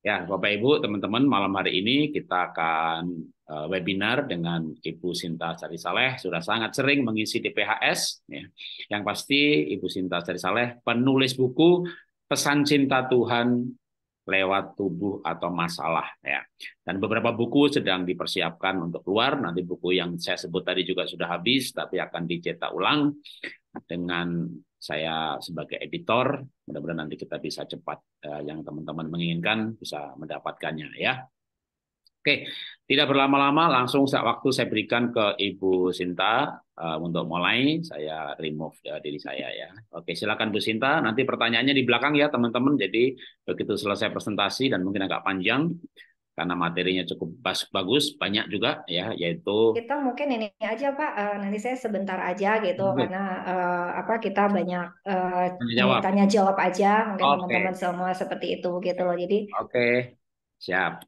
Ya, Bapak Ibu, teman-teman, malam hari ini kita akan eh, webinar dengan Ibu Sinta Sari Saleh sudah sangat sering mengisi di PHS ya. Yang pasti Ibu Sinta Sari Saleh penulis buku Pesan Cinta Tuhan lewat tubuh atau masalah ya. Dan beberapa buku sedang dipersiapkan untuk keluar. Nanti buku yang saya sebut tadi juga sudah habis tapi akan dicetak ulang dengan saya sebagai editor. Mudah-mudahan nanti kita bisa cepat uh, yang teman-teman menginginkan bisa mendapatkannya ya. Oke, tidak berlama-lama langsung saat waktu saya berikan ke Ibu Sinta uh, untuk mulai saya remove uh, diri saya ya. Oke, silakan Bu Sinta. Nanti pertanyaannya di belakang ya teman-teman. Jadi begitu selesai presentasi dan mungkin agak panjang, karena materinya cukup bagus banyak juga ya yaitu kita mungkin ini aja pak uh, nanti saya sebentar aja gitu Betul. karena uh, apa kita banyak uh, tanya jawab, aja mungkin teman-teman semua seperti itu gitu loh jadi oke okay. siap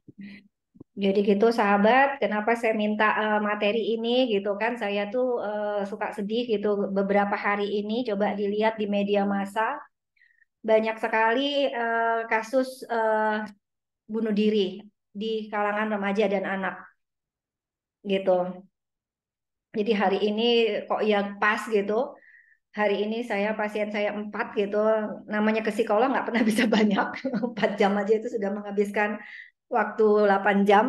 jadi gitu sahabat, kenapa saya minta uh, materi ini gitu kan? Saya tuh uh, suka sedih gitu beberapa hari ini coba dilihat di media massa banyak sekali uh, kasus uh, bunuh diri di kalangan remaja dan anak gitu. Jadi hari ini kok ya pas gitu. Hari ini saya pasien saya empat gitu, namanya ke psikolog nggak pernah bisa banyak, empat jam aja itu sudah menghabiskan waktu delapan jam,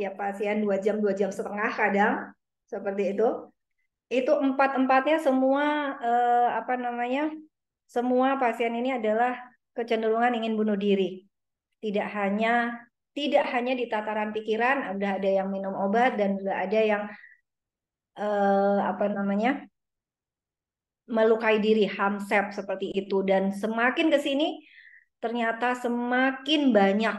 ya pasien dua jam, dua jam setengah kadang seperti itu. Itu empat empatnya semua eh, apa namanya, semua pasien ini adalah kecenderungan ingin bunuh diri, tidak hanya tidak hanya di tataran pikiran sudah ada yang minum obat dan sudah ada yang eh, apa namanya melukai diri hamsep seperti itu dan semakin ke sini ternyata semakin banyak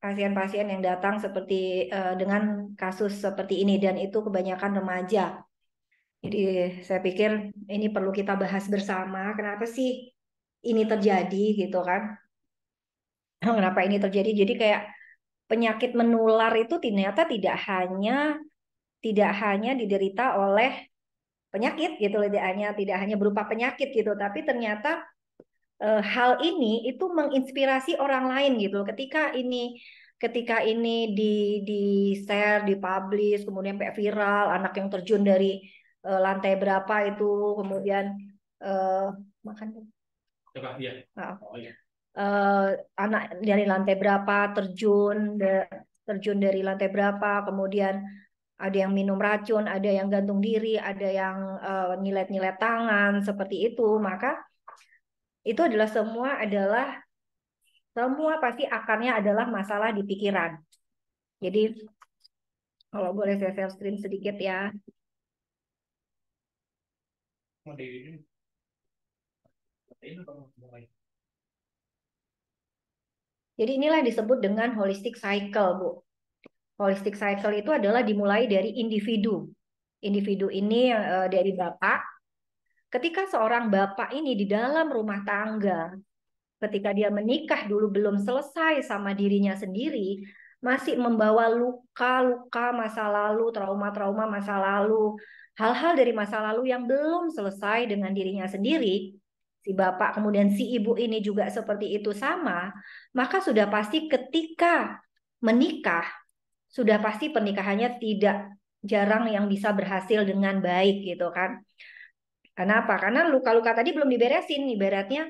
pasien-pasien yang datang seperti eh, dengan kasus seperti ini dan itu kebanyakan remaja. Jadi saya pikir ini perlu kita bahas bersama kenapa sih ini terjadi gitu kan. Kenapa ini terjadi? Jadi kayak penyakit menular itu ternyata tidak hanya tidak hanya diderita oleh penyakit gitu tidak hanya tidak hanya berupa penyakit gitu tapi ternyata e, hal ini itu menginspirasi orang lain gitu ketika ini ketika ini di di share dipublish kemudian sampai viral anak yang terjun dari e, lantai berapa itu kemudian e, makan coba ya, iya oh, iya uh, anak dari lantai berapa terjun de, terjun dari lantai berapa kemudian ada yang minum racun ada yang gantung diri ada yang uh, eh, nyilet -nyilet tangan seperti itu maka itu adalah semua adalah semua pasti akarnya adalah masalah di pikiran jadi kalau boleh saya share screen sedikit ya Oh, jadi inilah disebut dengan holistic cycle, Bu. Holistic cycle itu adalah dimulai dari individu. Individu ini uh, dari bapak. Ketika seorang bapak ini di dalam rumah tangga, ketika dia menikah dulu belum selesai sama dirinya sendiri, masih membawa luka-luka masa lalu, trauma-trauma masa lalu, hal-hal dari masa lalu yang belum selesai dengan dirinya sendiri, si bapak kemudian si ibu ini juga seperti itu sama, maka sudah pasti ketika menikah sudah pasti pernikahannya tidak jarang yang bisa berhasil dengan baik gitu kan. karena apa Karena luka-luka tadi belum diberesin, ibaratnya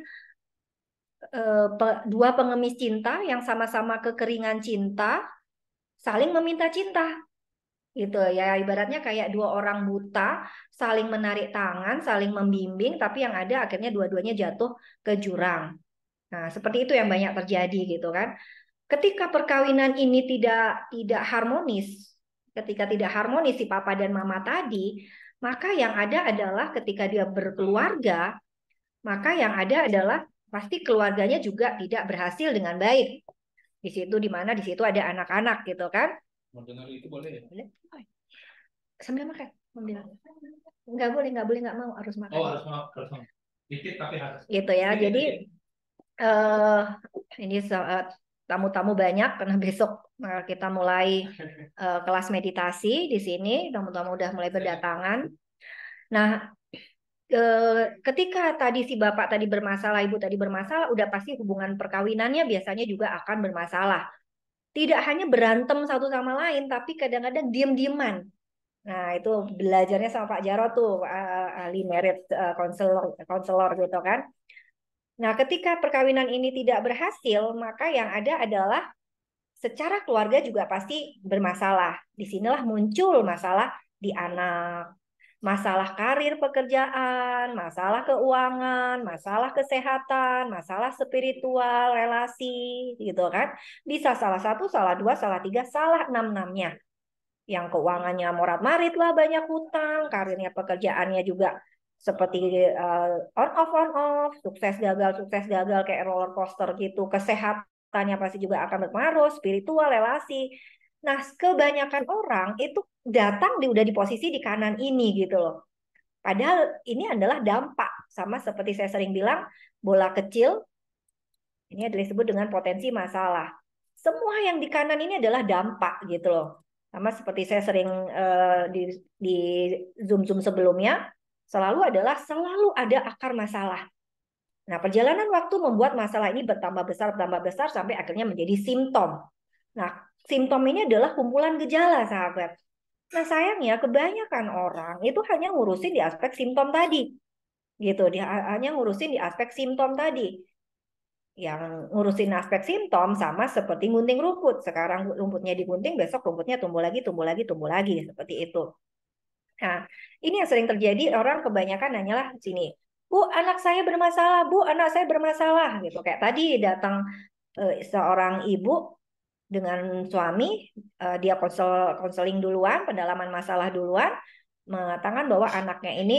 eh, dua pengemis cinta yang sama-sama kekeringan cinta saling meminta cinta gitu ya ibaratnya kayak dua orang buta saling menarik tangan saling membimbing tapi yang ada akhirnya dua-duanya jatuh ke jurang nah seperti itu yang banyak terjadi gitu kan ketika perkawinan ini tidak tidak harmonis ketika tidak harmonis si papa dan mama tadi maka yang ada adalah ketika dia berkeluarga maka yang ada adalah pasti keluarganya juga tidak berhasil dengan baik di situ di mana di situ ada anak-anak gitu kan dengar itu boleh ya boleh sambil makan sambil nggak boleh nggak boleh nggak mau harus makan oh harus mau harus mau dikit tapi harus gitu ya dikit, iya, iya, jadi iya. eh Uh, ini saat tamu-tamu banyak karena besok eh, kita mulai uh, kelas meditasi di sini tamu-tamu udah mulai berdatangan nah eh, ketika tadi si bapak tadi bermasalah, ibu tadi bermasalah, udah pasti hubungan perkawinannya biasanya juga akan bermasalah tidak hanya berantem satu sama lain tapi kadang-kadang diem-dieman nah itu belajarnya sama Pak Jarot tuh ahli uh, Counselor e, counselor gitu kan nah ketika perkawinan ini tidak berhasil maka yang ada adalah secara keluarga juga pasti bermasalah disinilah muncul masalah di anak masalah karir pekerjaan, masalah keuangan, masalah kesehatan, masalah spiritual, relasi, gitu kan. Bisa salah satu, salah dua, salah tiga, salah enam-enamnya. Yang keuangannya morat marit lah, banyak hutang, karirnya pekerjaannya juga seperti uh, on off on off, sukses gagal, sukses gagal kayak roller coaster gitu, kesehatannya pasti juga akan berpengaruh spiritual relasi Nah, kebanyakan orang itu datang di, udah di posisi di kanan ini gitu loh. Padahal ini adalah dampak sama seperti saya sering bilang bola kecil ini adalah disebut dengan potensi masalah. Semua yang di kanan ini adalah dampak gitu loh. Sama seperti saya sering uh, di di zoom-zoom sebelumnya selalu adalah selalu ada akar masalah. Nah, perjalanan waktu membuat masalah ini bertambah besar, bertambah besar sampai akhirnya menjadi simptom. Nah, Simptom ini adalah kumpulan gejala, sahabat. Nah, sayangnya kebanyakan orang itu hanya ngurusin di aspek simptom tadi. Gitu, dia hanya ngurusin di aspek simptom tadi. Yang ngurusin aspek simptom sama seperti gunting rumput. Sekarang rumputnya digunting, besok rumputnya tumbuh lagi, tumbuh lagi, tumbuh lagi, seperti itu. Nah, ini yang sering terjadi orang kebanyakan nanyalah sini, Bu, anak saya bermasalah, Bu, anak saya bermasalah gitu. Kayak tadi datang eh, seorang ibu dengan suami, eh, dia konsel konseling duluan, pendalaman masalah duluan, mengatakan bahwa anaknya ini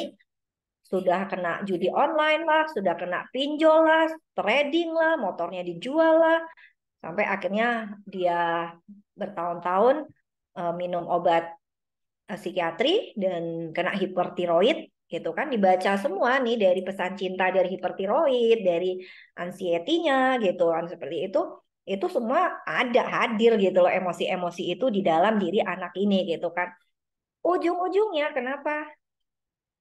sudah kena judi online lah, sudah kena pinjol lah, trading lah, motornya dijual lah, sampai akhirnya dia bertahun-tahun eh, minum obat eh, psikiatri dan kena hipertiroid gitu kan dibaca semua nih dari pesan cinta dari hipertiroid dari ansietinya gitu kan seperti itu itu semua ada hadir gitu loh emosi-emosi itu di dalam diri anak ini gitu kan. Ujung-ujungnya kenapa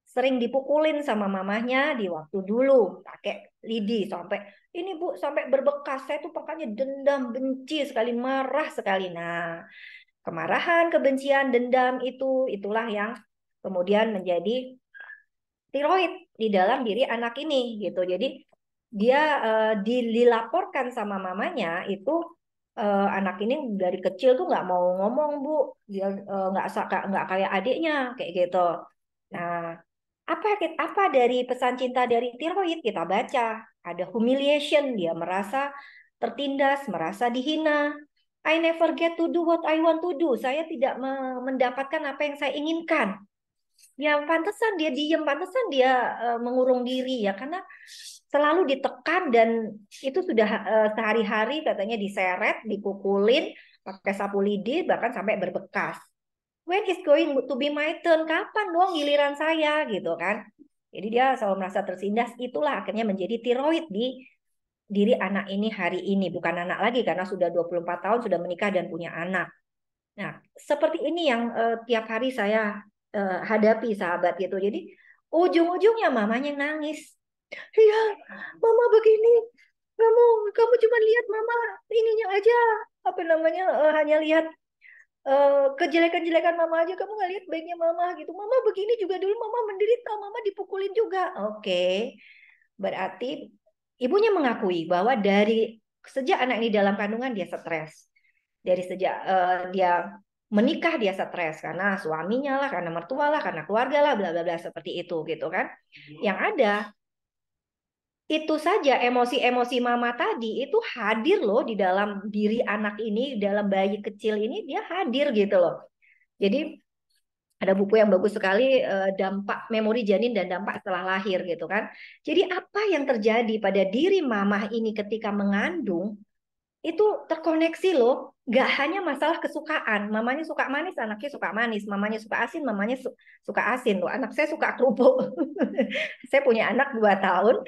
sering dipukulin sama mamahnya di waktu dulu pakai lidi sampai ini bu sampai berbekas saya tuh makanya dendam benci sekali marah sekali nah kemarahan kebencian dendam itu itulah yang kemudian menjadi tiroid di dalam diri anak ini gitu jadi dia eh, dilaporkan sama mamanya itu eh, anak ini dari kecil tuh nggak mau ngomong bu dia eh, nggak uh, nggak kayak adiknya kayak gitu nah apa apa dari pesan cinta dari tiroid kita baca ada humiliation dia merasa tertindas merasa dihina I never get to do what I want to do saya tidak mendapatkan apa yang saya inginkan ya pantesan dia diem pantesan dia mengurung diri ya karena selalu ditekan dan itu sudah eh, sehari-hari katanya diseret, dipukulin pakai sapu lidi bahkan sampai berbekas. When is going to be my turn? Kapan dong giliran saya gitu kan? Jadi dia selalu merasa tersindas. Itulah akhirnya menjadi tiroid di diri anak ini hari ini, bukan anak lagi karena sudah 24 tahun sudah menikah dan punya anak. Nah, seperti ini yang uh, tiap hari saya uh, hadapi sahabat gitu. Jadi ujung-ujungnya mamanya nangis iya mama begini kamu kamu cuma lihat mama ininya aja apa namanya uh, hanya lihat uh, kejelekan-jelekan mama aja kamu nggak lihat baiknya mama gitu mama begini juga dulu mama menderita mama dipukulin juga oke okay. berarti ibunya mengakui bahwa dari sejak anak ini dalam kandungan dia stres dari sejak uh, dia menikah dia stres karena suaminya lah, karena mertua lah, karena keluarga lah, bla bla bla seperti itu gitu kan. Iya. Yang ada itu saja emosi-emosi mama tadi itu hadir loh di dalam diri anak ini, dalam bayi kecil ini dia hadir gitu loh. Jadi ada buku yang bagus sekali eh, dampak memori janin dan dampak setelah lahir gitu kan. Jadi apa yang terjadi pada diri mama ini ketika mengandung itu terkoneksi loh. Gak hanya masalah kesukaan, mamanya suka manis, anaknya suka manis, mamanya suka asin, mamanya su suka asin loh. Anak saya suka kerupuk. saya punya anak dua tahun,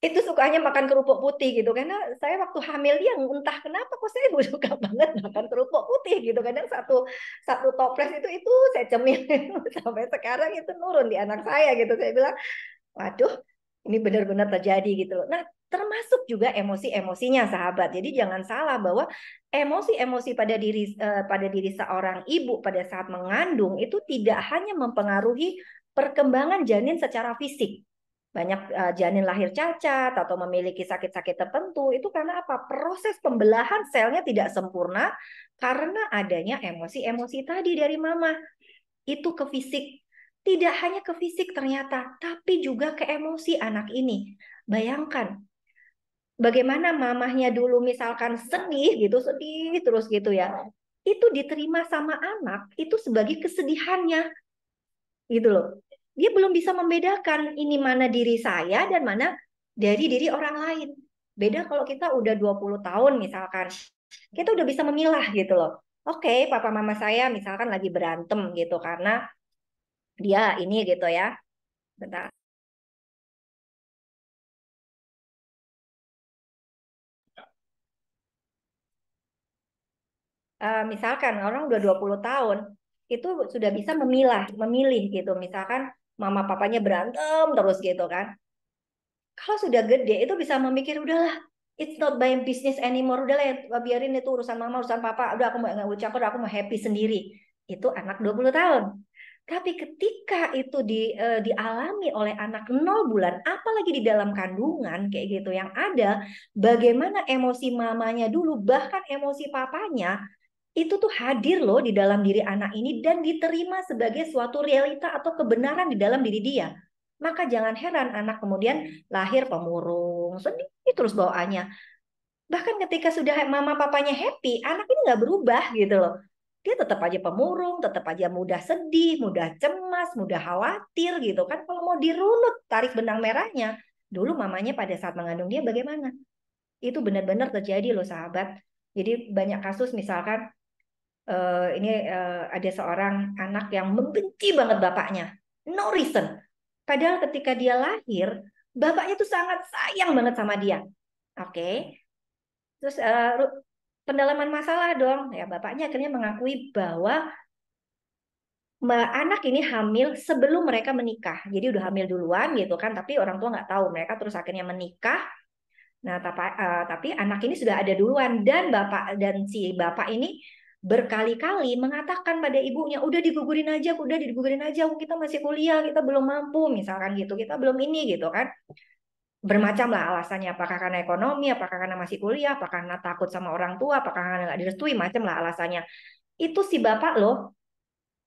itu sukanya makan kerupuk putih gitu karena saya waktu hamil yang entah kenapa kok saya suka banget makan kerupuk putih gitu kadang satu satu toples itu itu saya cemil sampai sekarang itu nurun di anak saya gitu saya bilang waduh ini benar-benar terjadi gitu loh nah termasuk juga emosi-emosinya sahabat jadi jangan salah bahwa emosi-emosi pada diri eh, pada diri seorang ibu pada saat mengandung itu tidak hanya mempengaruhi perkembangan janin secara fisik banyak eh, janin lahir cacat atau memiliki sakit-sakit tertentu itu karena apa? Proses pembelahan selnya tidak sempurna karena adanya emosi-emosi tadi dari mama. Itu ke fisik. Tidak hanya ke fisik ternyata, tapi juga ke emosi anak ini. Bayangkan bagaimana mamahnya dulu misalkan sedih gitu, sedih terus gitu ya. Itu diterima sama anak itu sebagai kesedihannya. Gitu loh dia belum bisa membedakan ini mana diri saya dan mana dari diri orang lain. Beda kalau kita udah 20 tahun misalkan, kita udah bisa memilah gitu loh. Oke, okay, papa mama saya misalkan lagi berantem gitu karena dia ini gitu ya. Bentar. Uh, misalkan orang udah 20 tahun, itu sudah bisa memilah, memilih gitu. Misalkan mama papanya berantem terus gitu kan. Kalau sudah gede itu bisa memikir udahlah it's not my business anymore udahlah. ya, eh, biarin itu urusan mama urusan papa udah aku mau nggak campur aku mau happy sendiri itu anak 20 tahun tapi ketika itu di, e, dialami oleh anak 0 bulan, apalagi di dalam kandungan kayak gitu yang ada, bagaimana emosi mamanya dulu bahkan emosi papanya itu tuh hadir loh di dalam diri anak ini dan diterima sebagai suatu realita atau kebenaran di dalam diri dia. Maka jangan heran anak kemudian lahir pemurung, sedih terus bawaannya. Bahkan ketika sudah mama papanya happy, anak ini nggak berubah gitu loh. Dia tetap aja pemurung, tetap aja mudah sedih, mudah cemas, mudah khawatir gitu kan. Kalau mau dirunut tarik benang merahnya, dulu mamanya pada saat mengandung dia bagaimana? Itu benar-benar terjadi loh sahabat. Jadi banyak kasus misalkan uh, ini uh, ada seorang anak yang membenci banget bapaknya, no reason. Padahal ketika dia lahir, bapaknya tuh sangat sayang banget sama dia. Oke. Okay. Terus uh, pendalaman masalah dong. Ya, bapaknya akhirnya mengakui bahwa anak ini hamil sebelum mereka menikah. Jadi udah hamil duluan gitu kan, tapi orang tua nggak tahu. Mereka terus akhirnya menikah. Nah, tapi, uh, tapi anak ini sudah ada duluan dan bapak dan si bapak ini berkali-kali mengatakan pada ibunya, udah digugurin aja, udah digugurin aja, kita masih kuliah, kita belum mampu, misalkan gitu, kita belum ini gitu kan. Bermacam lah alasannya, apakah karena ekonomi, apakah karena masih kuliah, apakah karena takut sama orang tua, apakah karena nggak direstui, macam lah alasannya. Itu si bapak loh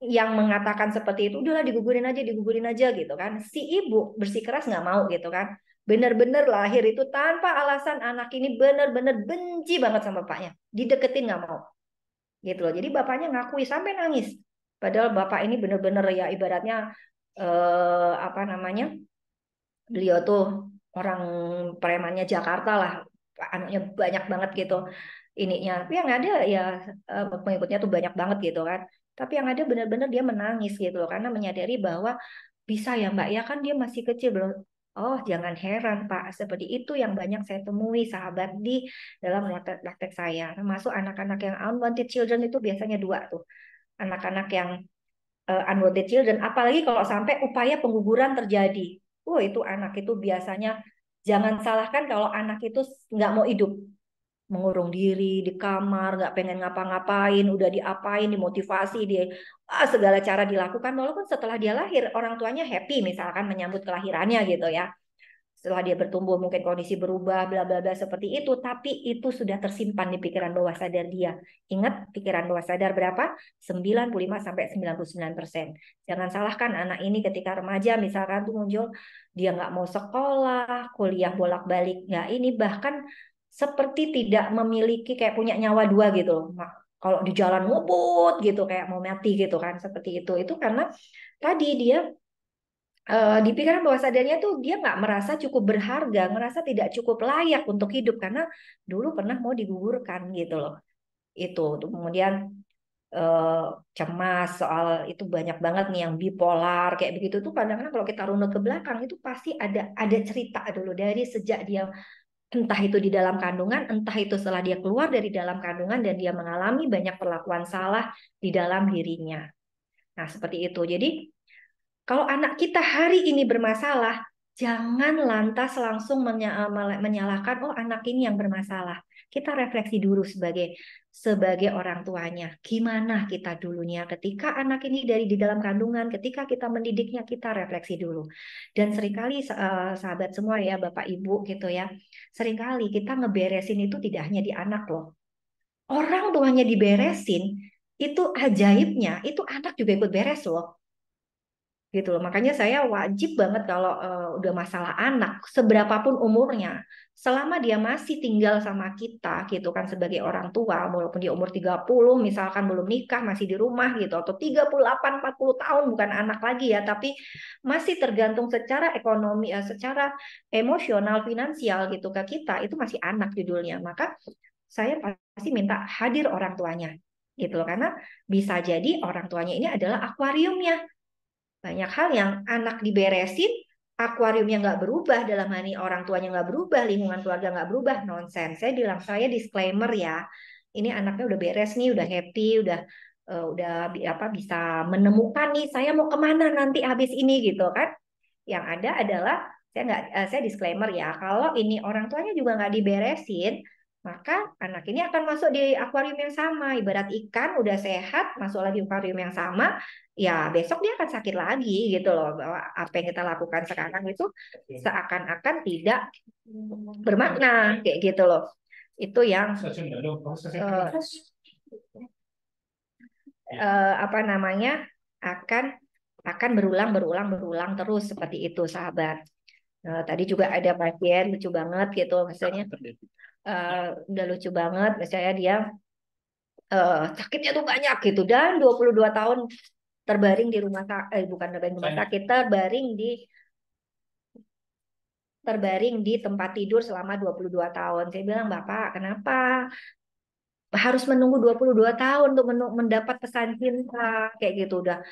yang mengatakan seperti itu, udahlah digugurin aja, digugurin aja gitu kan. Si ibu bersikeras nggak mau gitu kan. Bener-bener lahir itu tanpa alasan anak ini bener-bener benci banget sama bapaknya. Dideketin nggak mau gitu loh jadi bapaknya ngakui sampai nangis padahal bapak ini bener-bener ya ibaratnya eh, apa namanya beliau tuh orang premannya Jakarta lah anaknya banyak banget gitu ininya tapi yang ada ya eh, pengikutnya tuh banyak banget gitu kan tapi yang ada bener-bener dia menangis gitu loh karena menyadari bahwa bisa ya mbak ya kan dia masih kecil belum Oh, jangan heran Pak, seperti itu yang banyak saya temui sahabat di dalam praktek saya. Termasuk anak-anak yang unwanted children itu biasanya dua tuh. Anak-anak yang uh, unwanted children, apalagi kalau sampai upaya pengguguran terjadi. Oh, itu anak itu biasanya jangan salahkan kalau anak itu nggak mau hidup. Mengurung diri di kamar, nggak pengen ngapa-ngapain, udah diapain, dimotivasi, dia. Ah, segala cara dilakukan walaupun setelah dia lahir orang tuanya happy misalkan menyambut kelahirannya gitu ya setelah dia bertumbuh mungkin kondisi berubah bla bla bla seperti itu tapi itu sudah tersimpan di pikiran bawah sadar dia ingat pikiran bawah sadar berapa 95 sampai 99 persen jangan salahkan anak ini ketika remaja misalkan tuh muncul dia nggak mau sekolah kuliah bolak balik nggak ini bahkan seperti tidak memiliki kayak punya nyawa dua gitu loh kalau di jalan ngebut gitu kayak mau mati gitu kan seperti itu itu karena tadi dia Uh, eh, di pikiran bawah sadarnya tuh dia nggak merasa cukup berharga, merasa tidak cukup layak untuk hidup karena dulu pernah mau digugurkan gitu loh. Itu kemudian uh, cemas soal itu banyak banget nih yang bipolar kayak begitu tuh kadang-kadang kalau kita runut ke belakang itu pasti ada ada cerita dulu dari sejak dia entah itu di dalam kandungan, entah itu setelah dia keluar dari dalam kandungan dan dia mengalami banyak perlakuan salah di dalam dirinya. Nah, seperti itu. Jadi, kalau anak kita hari ini bermasalah, jangan lantas langsung menyalahkan, oh anak ini yang bermasalah kita refleksi dulu sebagai sebagai orang tuanya. Gimana kita dulunya ketika anak ini dari di dalam kandungan, ketika kita mendidiknya kita refleksi dulu. Dan seringkali eh, sahabat semua ya, Bapak Ibu gitu ya. Seringkali kita ngeberesin itu tidak hanya di anak loh. Orang tuanya diberesin, itu ajaibnya, itu anak juga ikut beres loh gitu loh. Makanya saya wajib banget kalau uh, udah masalah anak, seberapapun umurnya, selama dia masih tinggal sama kita gitu kan sebagai orang tua, walaupun dia umur 30 misalkan belum nikah, masih di rumah gitu atau 38 40 tahun bukan anak lagi ya, tapi masih tergantung secara ekonomi eh, secara emosional finansial gitu ke kita, itu masih anak judulnya. Maka saya pasti minta hadir orang tuanya gitu loh karena bisa jadi orang tuanya ini adalah akuariumnya banyak hal yang anak diberesin, akuariumnya nggak berubah, dalam hal ini orang tuanya nggak berubah, lingkungan keluarga nggak berubah, nonsens. Saya bilang saya disclaimer ya, ini anaknya udah beres nih, udah happy, udah uh, udah apa bisa menemukan nih saya mau kemana nanti habis ini gitu kan? Yang ada adalah saya nggak uh, saya disclaimer ya, kalau ini orang tuanya juga nggak diberesin, maka anak ini akan masuk di akuarium yang sama. Ibarat ikan udah sehat, masuk lagi akuarium yang sama, ya besok dia akan sakit lagi gitu loh. Bahwa apa yang kita lakukan sekarang itu seakan-akan tidak bermakna kayak gitu loh. Itu yang uh, uh, apa namanya akan akan berulang berulang berulang terus seperti itu sahabat. Uh, tadi juga ada pasien lucu banget gitu maksudnya uh, udah lucu banget misalnya dia uh, sakitnya tuh banyak gitu dan 22 tahun terbaring di rumah sakit eh, bukan terbaring rumah sakit terbaring di terbaring di tempat tidur selama 22 tahun. Saya bilang, "Bapak, kenapa harus menunggu 22 tahun untuk mendapat pesan cinta?" Kayak gitu udah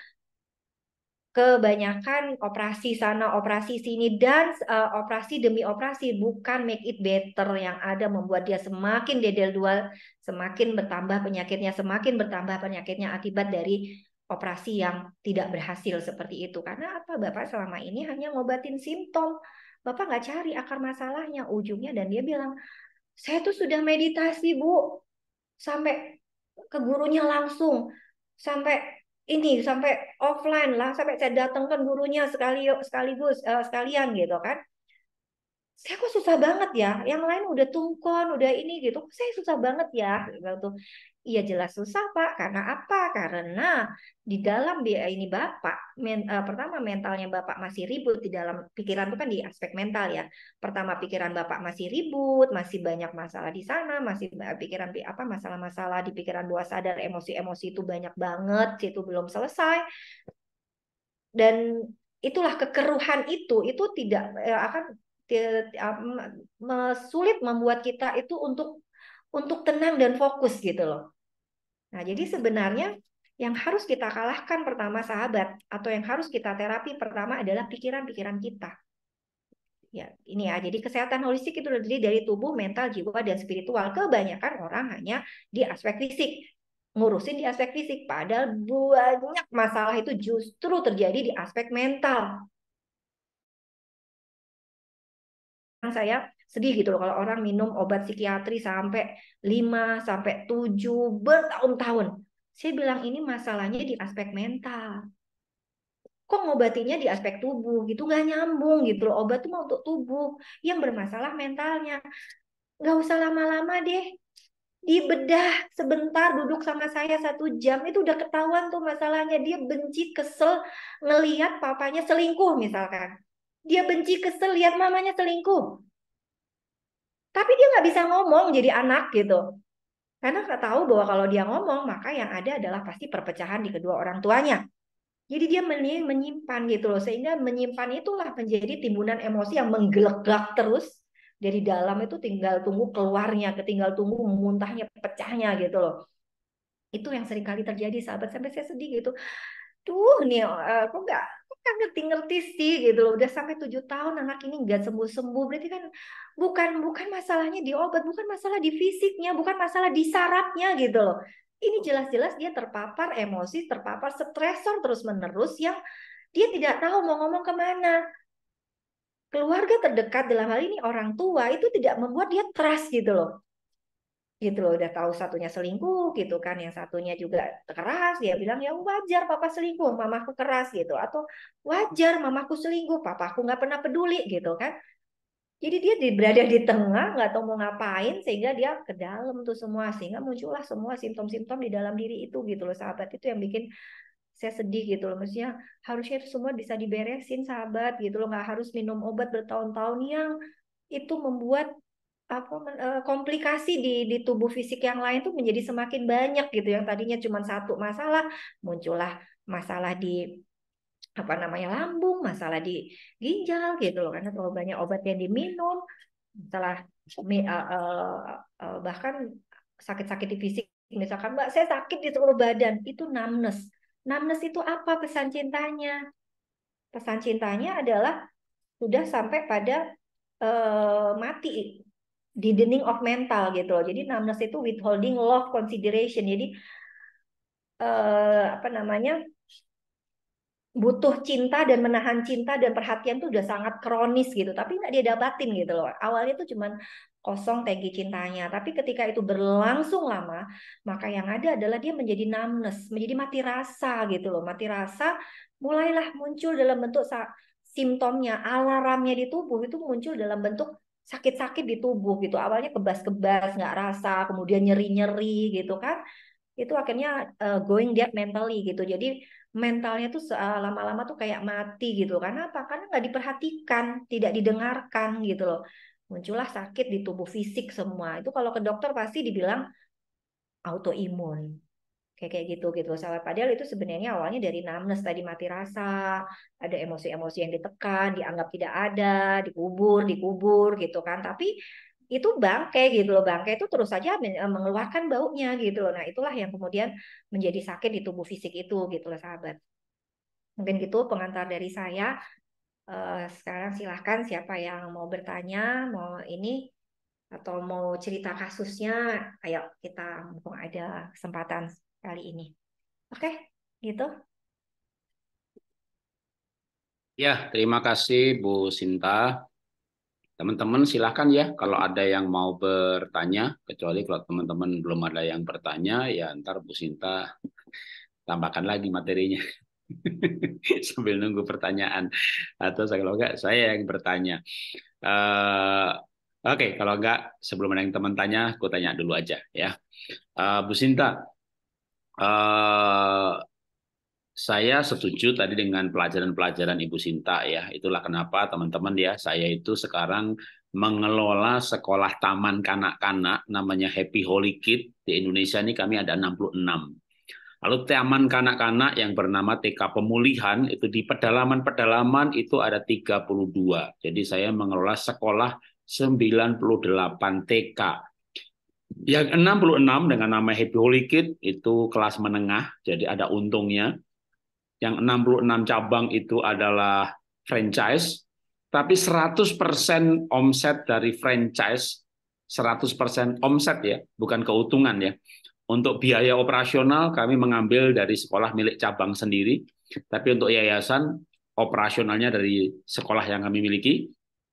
kebanyakan operasi sana, operasi sini, dan uh, operasi demi operasi bukan make it better yang ada membuat dia semakin dedel dual, semakin bertambah penyakitnya, semakin bertambah penyakitnya akibat dari operasi yang tidak berhasil seperti itu. Karena apa? Bapak selama ini hanya ngobatin simptom. Bapak nggak cari akar masalahnya ujungnya dan dia bilang, saya tuh sudah meditasi bu, sampai ke gurunya langsung, sampai ini sampai offline lah sampai saya datangkan gurunya sekali sekaligus uh, sekalian gitu kan saya kok susah banget ya yang lain udah tungkon udah ini gitu saya susah banget ya gitu Iya jelas susah Pak, karena apa? Karena di dalam biaya ini Bapak, men, uh, pertama mentalnya Bapak masih ribut di dalam pikiran itu kan di aspek mental ya. Pertama pikiran Bapak masih ribut, masih banyak masalah di sana, masih pikiran apa masalah-masalah di pikiran bawah sadar, emosi-emosi itu banyak banget, itu belum selesai. Dan itulah kekeruhan itu, itu tidak eh, akan sulit membuat kita itu untuk untuk tenang dan fokus gitu loh. Nah, jadi sebenarnya yang harus kita kalahkan pertama sahabat atau yang harus kita terapi pertama adalah pikiran-pikiran kita. Ya, ini ya. Jadi kesehatan holistik itu terdiri dari tubuh, mental, jiwa dan spiritual. Kebanyakan orang hanya di aspek fisik ngurusin di aspek fisik padahal banyak masalah itu justru terjadi di aspek mental. Saya sedih gitu loh kalau orang minum obat psikiatri sampai 5 sampai 7 bertahun-tahun. Saya bilang ini masalahnya di aspek mental. Kok ngobatinya di aspek tubuh gitu nggak nyambung gitu loh. Obat tuh mau untuk tubuh yang bermasalah mentalnya. Nggak usah lama-lama deh. Dibedah sebentar duduk sama saya satu jam itu udah ketahuan tuh masalahnya dia benci kesel ngelihat papanya selingkuh misalkan dia benci kesel lihat mamanya selingkuh tapi dia nggak bisa ngomong jadi anak gitu karena nggak tahu bahwa kalau dia ngomong maka yang ada adalah pasti perpecahan di kedua orang tuanya jadi dia menyimpan gitu loh sehingga menyimpan itulah menjadi timbunan emosi yang menggelegak terus dari dalam itu tinggal tunggu keluarnya ketinggal tunggu muntahnya pecahnya gitu loh itu yang sering kali terjadi sahabat sampai saya sedih gitu tuh nih eh, aku nggak kan ngerti-ngerti sih gitu loh udah sampai tujuh tahun anak ini nggak sembuh-sembuh berarti kan bukan bukan masalahnya di obat bukan masalah di fisiknya bukan masalah di sarapnya gitu loh ini jelas-jelas dia terpapar emosi terpapar stresor terus-menerus yang dia tidak tahu mau ngomong kemana keluarga terdekat dalam hal ini orang tua itu tidak membuat dia trust gitu loh gitu loh udah tahu satunya selingkuh gitu kan yang satunya juga keras dia bilang ya wajar papa selingkuh mamaku keras gitu atau wajar mamaku selingkuh papa aku nggak pernah peduli gitu kan jadi dia berada di tengah nggak tahu mau ngapain sehingga dia ke dalam tuh semua sehingga muncullah semua simptom-simptom di dalam diri itu gitu loh sahabat itu yang bikin saya sedih gitu loh maksudnya harusnya itu semua bisa diberesin sahabat gitu loh nggak harus minum obat bertahun-tahun yang itu membuat apa eh, komplikasi di di tubuh fisik yang lain tuh menjadi semakin banyak gitu yang tadinya cuma satu masalah muncullah masalah di apa namanya lambung masalah di ginjal gitu loh karena terlalu banyak obat yang diminum setelah uh, eh, uh, eh, uh, bahkan sakit-sakit di fisik misalkan mbak saya sakit di seluruh badan itu numbness numbness itu apa pesan cintanya pesan cintanya adalah sudah sampai pada uh, mati deadening of mental gitu loh. Jadi numbness itu withholding love consideration. Jadi eh, apa namanya? butuh cinta dan menahan cinta dan perhatian tuh udah sangat kronis gitu tapi nggak dia dapatin gitu loh awalnya tuh cuman kosong tagi cintanya tapi ketika itu berlangsung lama maka yang ada adalah dia menjadi numbness menjadi mati rasa gitu loh mati rasa mulailah muncul dalam bentuk simptomnya alarmnya di tubuh itu muncul dalam bentuk sakit-sakit di tubuh gitu. Awalnya kebas-kebas, nggak rasa, kemudian nyeri-nyeri gitu kan. Itu akhirnya uh, going dead mentally gitu. Jadi mentalnya tuh eh, lama-lama tuh kayak mati gitu. Karena apa? Karena nggak diperhatikan, tidak didengarkan gitu loh. Muncullah sakit di tubuh fisik semua. Itu kalau ke dokter pasti dibilang autoimun kayak kayak gitu gitu sahabat Padahal itu sebenarnya awalnya dari namnes tadi mati rasa ada emosi-emosi yang ditekan dianggap tidak ada dikubur dikubur gitu kan tapi itu bangkai gitu loh bangkai itu terus saja eh, mengeluarkan baunya gitu loh nah itulah yang kemudian menjadi sakit di tubuh fisik itu gitu loh sahabat mungkin gitu pengantar dari saya eh, sekarang silahkan siapa yang mau bertanya mau ini atau mau cerita kasusnya ayo kita mumpung ada kesempatan kali ini. Oke, gitu. Ya, terima kasih Bu Sinta. Teman-teman silahkan ya kalau ada yang mau bertanya, kecuali kalau teman-teman belum ada yang bertanya, ya ntar Bu Sinta tambahkan lagi materinya sambil nunggu pertanyaan atau kalau enggak saya yang bertanya. Uh, Oke, okay, kalau enggak sebelum ada yang teman tanya, aku tanya dulu aja ya. Uh, Bu Sinta, Eh, saya setuju tadi dengan pelajaran-pelajaran Ibu Sinta ya. Itulah kenapa teman-teman ya, saya itu sekarang mengelola sekolah taman kanak-kanak namanya Happy Holy Kid di Indonesia ini kami ada 66. Lalu taman kanak-kanak yang bernama TK Pemulihan itu di pedalaman-pedalaman itu ada 32. Jadi saya mengelola sekolah 98 TK yang 66 dengan nama Happy Holy Kid itu kelas menengah, jadi ada untungnya. Yang 66 cabang itu adalah franchise, tapi 100% omset dari franchise, 100% omset ya, bukan keuntungan ya. Untuk biaya operasional kami mengambil dari sekolah milik cabang sendiri, tapi untuk yayasan operasionalnya dari sekolah yang kami miliki.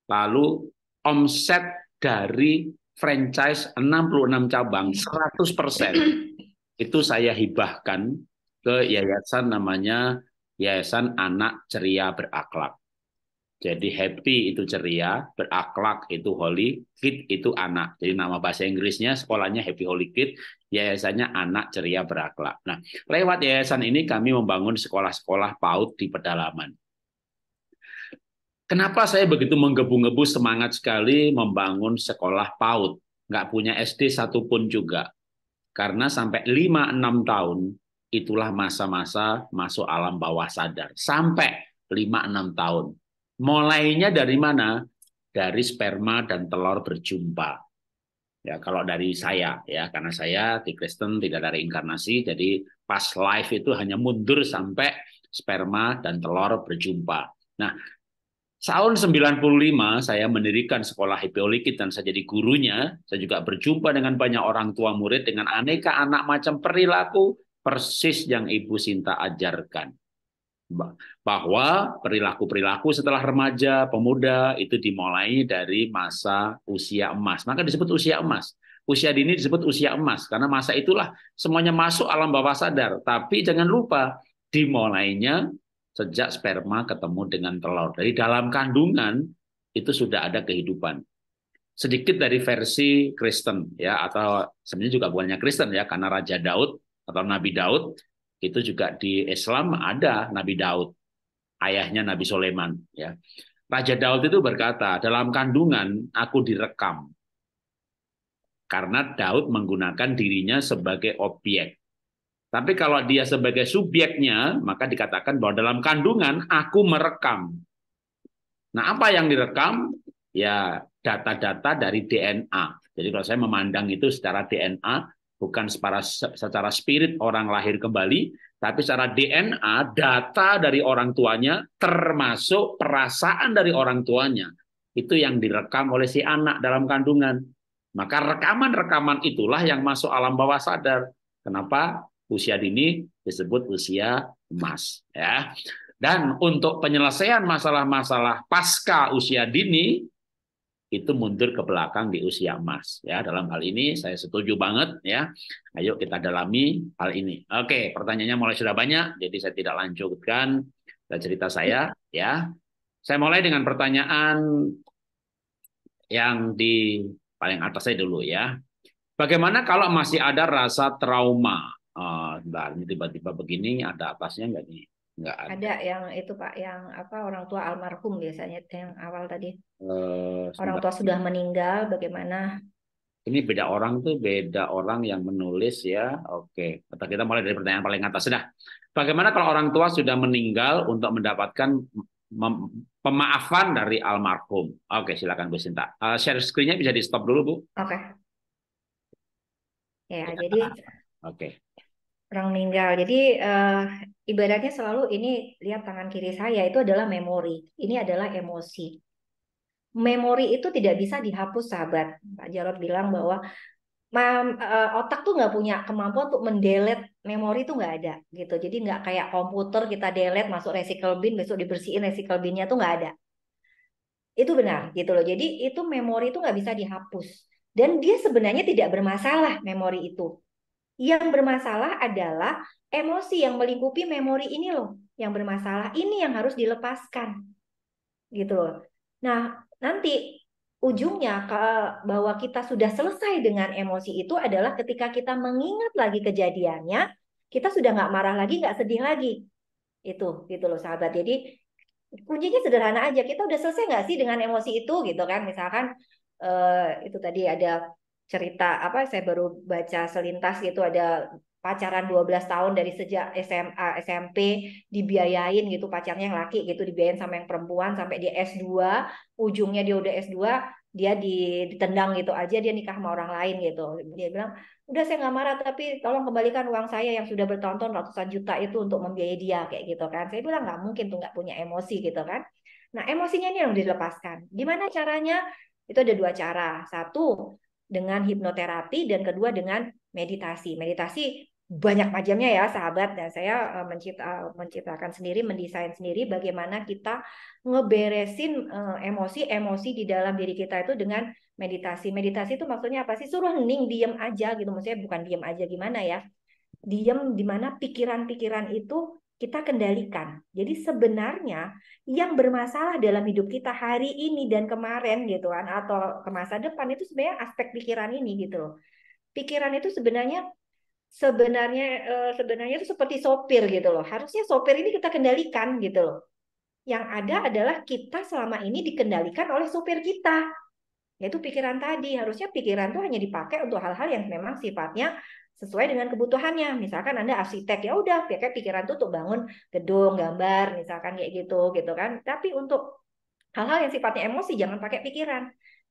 Lalu omset dari franchise 66 cabang 100% itu saya hibahkan ke yayasan namanya Yayasan Anak Ceria Berakhlak. Jadi happy itu ceria, berakhlak itu holy, kid itu anak. Jadi nama bahasa Inggrisnya sekolahnya Happy Holy Kid, yayasannya anak ceria berakhlak. Nah, lewat yayasan ini kami membangun sekolah-sekolah PAUD di pedalaman. Kenapa saya begitu menggebu-gebu semangat sekali membangun sekolah PAUD? Nggak punya SD satupun juga. Karena sampai 5-6 tahun, itulah masa-masa masuk alam bawah sadar. Sampai 5-6 tahun. Mulainya dari mana? Dari sperma dan telur berjumpa. Ya, kalau dari saya ya, karena saya di Kristen tidak ada reinkarnasi, jadi pas life itu hanya mundur sampai sperma dan telur berjumpa. Nah, Tahun 95 saya mendirikan sekolah Hipolikit dan saya jadi gurunya. Saya juga berjumpa dengan banyak orang tua murid dengan aneka anak macam perilaku persis yang Ibu Sinta ajarkan. Bahwa perilaku-perilaku setelah remaja, pemuda itu dimulai dari masa usia emas. Maka disebut usia emas. Usia dini disebut usia emas karena masa itulah semuanya masuk alam bawah sadar. Tapi jangan lupa dimulainya sejak sperma ketemu dengan telur. Dari dalam kandungan itu sudah ada kehidupan. Sedikit dari versi Kristen ya atau sebenarnya juga bukannya Kristen ya karena Raja Daud atau Nabi Daud itu juga di Islam ada Nabi Daud ayahnya Nabi Soleman ya. Raja Daud itu berkata, dalam kandungan aku direkam. Karena Daud menggunakan dirinya sebagai objek. Tapi kalau dia sebagai subjeknya, maka dikatakan bahwa dalam kandungan aku merekam. Nah, apa yang direkam? Ya, data-data dari DNA. Jadi kalau saya memandang itu secara DNA, bukan secara, secara spirit orang lahir kembali, tapi secara DNA, data dari orang tuanya, termasuk perasaan dari orang tuanya, itu yang direkam oleh si anak dalam kandungan. Maka rekaman-rekaman itulah yang masuk alam bawah sadar. Kenapa? usia dini disebut usia emas ya. Dan untuk penyelesaian masalah-masalah pasca usia dini itu mundur ke belakang di usia emas ya. Dalam hal ini saya setuju banget ya. Ayo kita dalami hal ini. Oke, pertanyaannya mulai sudah banyak jadi saya tidak lanjutkan cerita saya ya. Saya mulai dengan pertanyaan yang di paling atas saya dulu ya. Bagaimana kalau masih ada rasa trauma Oh, eh, ini tiba-tiba begini ada atasnya nggak nih nggak ada. ada yang itu pak yang apa orang tua almarhum biasanya yang awal tadi uh, orang tua sudah meninggal bagaimana ini beda orang tuh beda orang yang menulis ya oke okay. kita mulai dari pertanyaan paling atas sudah bagaimana kalau orang tua sudah meninggal untuk mendapatkan pemaafan dari almarhum oke okay, silakan Bu Sinta uh, share screen-nya bisa di stop dulu Bu oke okay. ya iya, jadi oke okay orang meninggal. Jadi uh, ibaratnya selalu ini lihat tangan kiri saya itu adalah memori, ini adalah emosi. Memori itu tidak bisa dihapus sahabat. Pak Jarod bilang bahwa mam, uh, otak tuh nggak punya kemampuan untuk mendelet memori itu nggak ada gitu. Jadi nggak kayak komputer kita delete masuk recycle bin besok dibersihin recycle binnya tuh nggak ada. Itu benar gitu loh. Jadi itu memori itu nggak bisa dihapus dan dia sebenarnya tidak bermasalah memori itu yang bermasalah adalah emosi yang melingkupi memori ini loh. Yang bermasalah ini yang harus dilepaskan. Gitu loh. Nah, nanti ujungnya bahwa kita sudah selesai dengan emosi itu adalah ketika kita mengingat lagi kejadiannya, kita sudah nggak marah lagi, nggak sedih lagi. Itu, gitu loh sahabat. Jadi kuncinya sederhana aja. Kita udah selesai nggak sih dengan emosi itu gitu kan? Misalkan eh, itu tadi ada cerita apa saya baru baca selintas gitu ada pacaran 12 tahun dari sejak SMA, SMP dibiayain gitu pacarnya yang laki gitu dibiayain sama yang perempuan sampai dia S2, ujungnya dia udah S2 dia ditendang gitu aja dia nikah sama orang lain gitu dia bilang udah saya nggak marah tapi tolong kembalikan uang saya yang sudah bertonton ratusan juta itu untuk membiayai dia kayak gitu kan saya bilang nggak mungkin tuh nggak punya emosi gitu kan nah emosinya ini yang dilepaskan gimana caranya itu ada dua cara satu dengan hipnoterapi dan kedua dengan meditasi. Meditasi banyak macamnya ya sahabat dan saya eh, mencipta, eh, menciptakan sendiri, mendesain sendiri bagaimana kita ngeberesin emosi-emosi eh, di dalam diri kita itu dengan meditasi. Meditasi itu maksudnya apa sih? Suruh hening, diem aja gitu. Maksudnya bukan diem aja gimana ya? Diem dimana pikiran-pikiran itu kita kendalikan. Jadi sebenarnya yang bermasalah dalam hidup kita hari ini dan kemarin gitu kan atau ke masa depan itu sebenarnya aspek pikiran ini gitu loh. Pikiran itu sebenarnya sebenarnya eh, sebenarnya itu seperti sopir gitu loh. Harusnya sopir ini kita kendalikan gitu loh. Yang ada adalah kita selama ini dikendalikan oleh sopir kita. Yaitu pikiran tadi. Harusnya pikiran itu hanya dipakai untuk hal-hal yang memang sifatnya sesuai dengan kebutuhannya. Misalkan Anda arsitek, ya udah pakai pikiran tuh untuk bangun gedung, gambar, misalkan kayak gitu gitu kan. Tapi untuk hal-hal yang sifatnya emosi jangan pakai pikiran.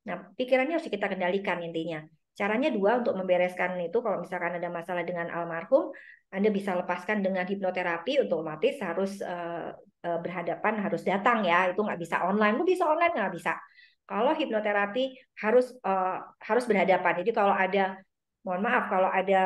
Nah, pikirannya harus kita kendalikan intinya. Caranya dua untuk membereskan itu kalau misalkan ada masalah dengan almarhum, Anda bisa lepaskan dengan hipnoterapi otomatis harus uh, uh, berhadapan harus datang ya. Itu nggak bisa online. Lu bisa online nggak bisa. Kalau hipnoterapi harus uh, harus berhadapan. Jadi kalau ada mohon maaf kalau ada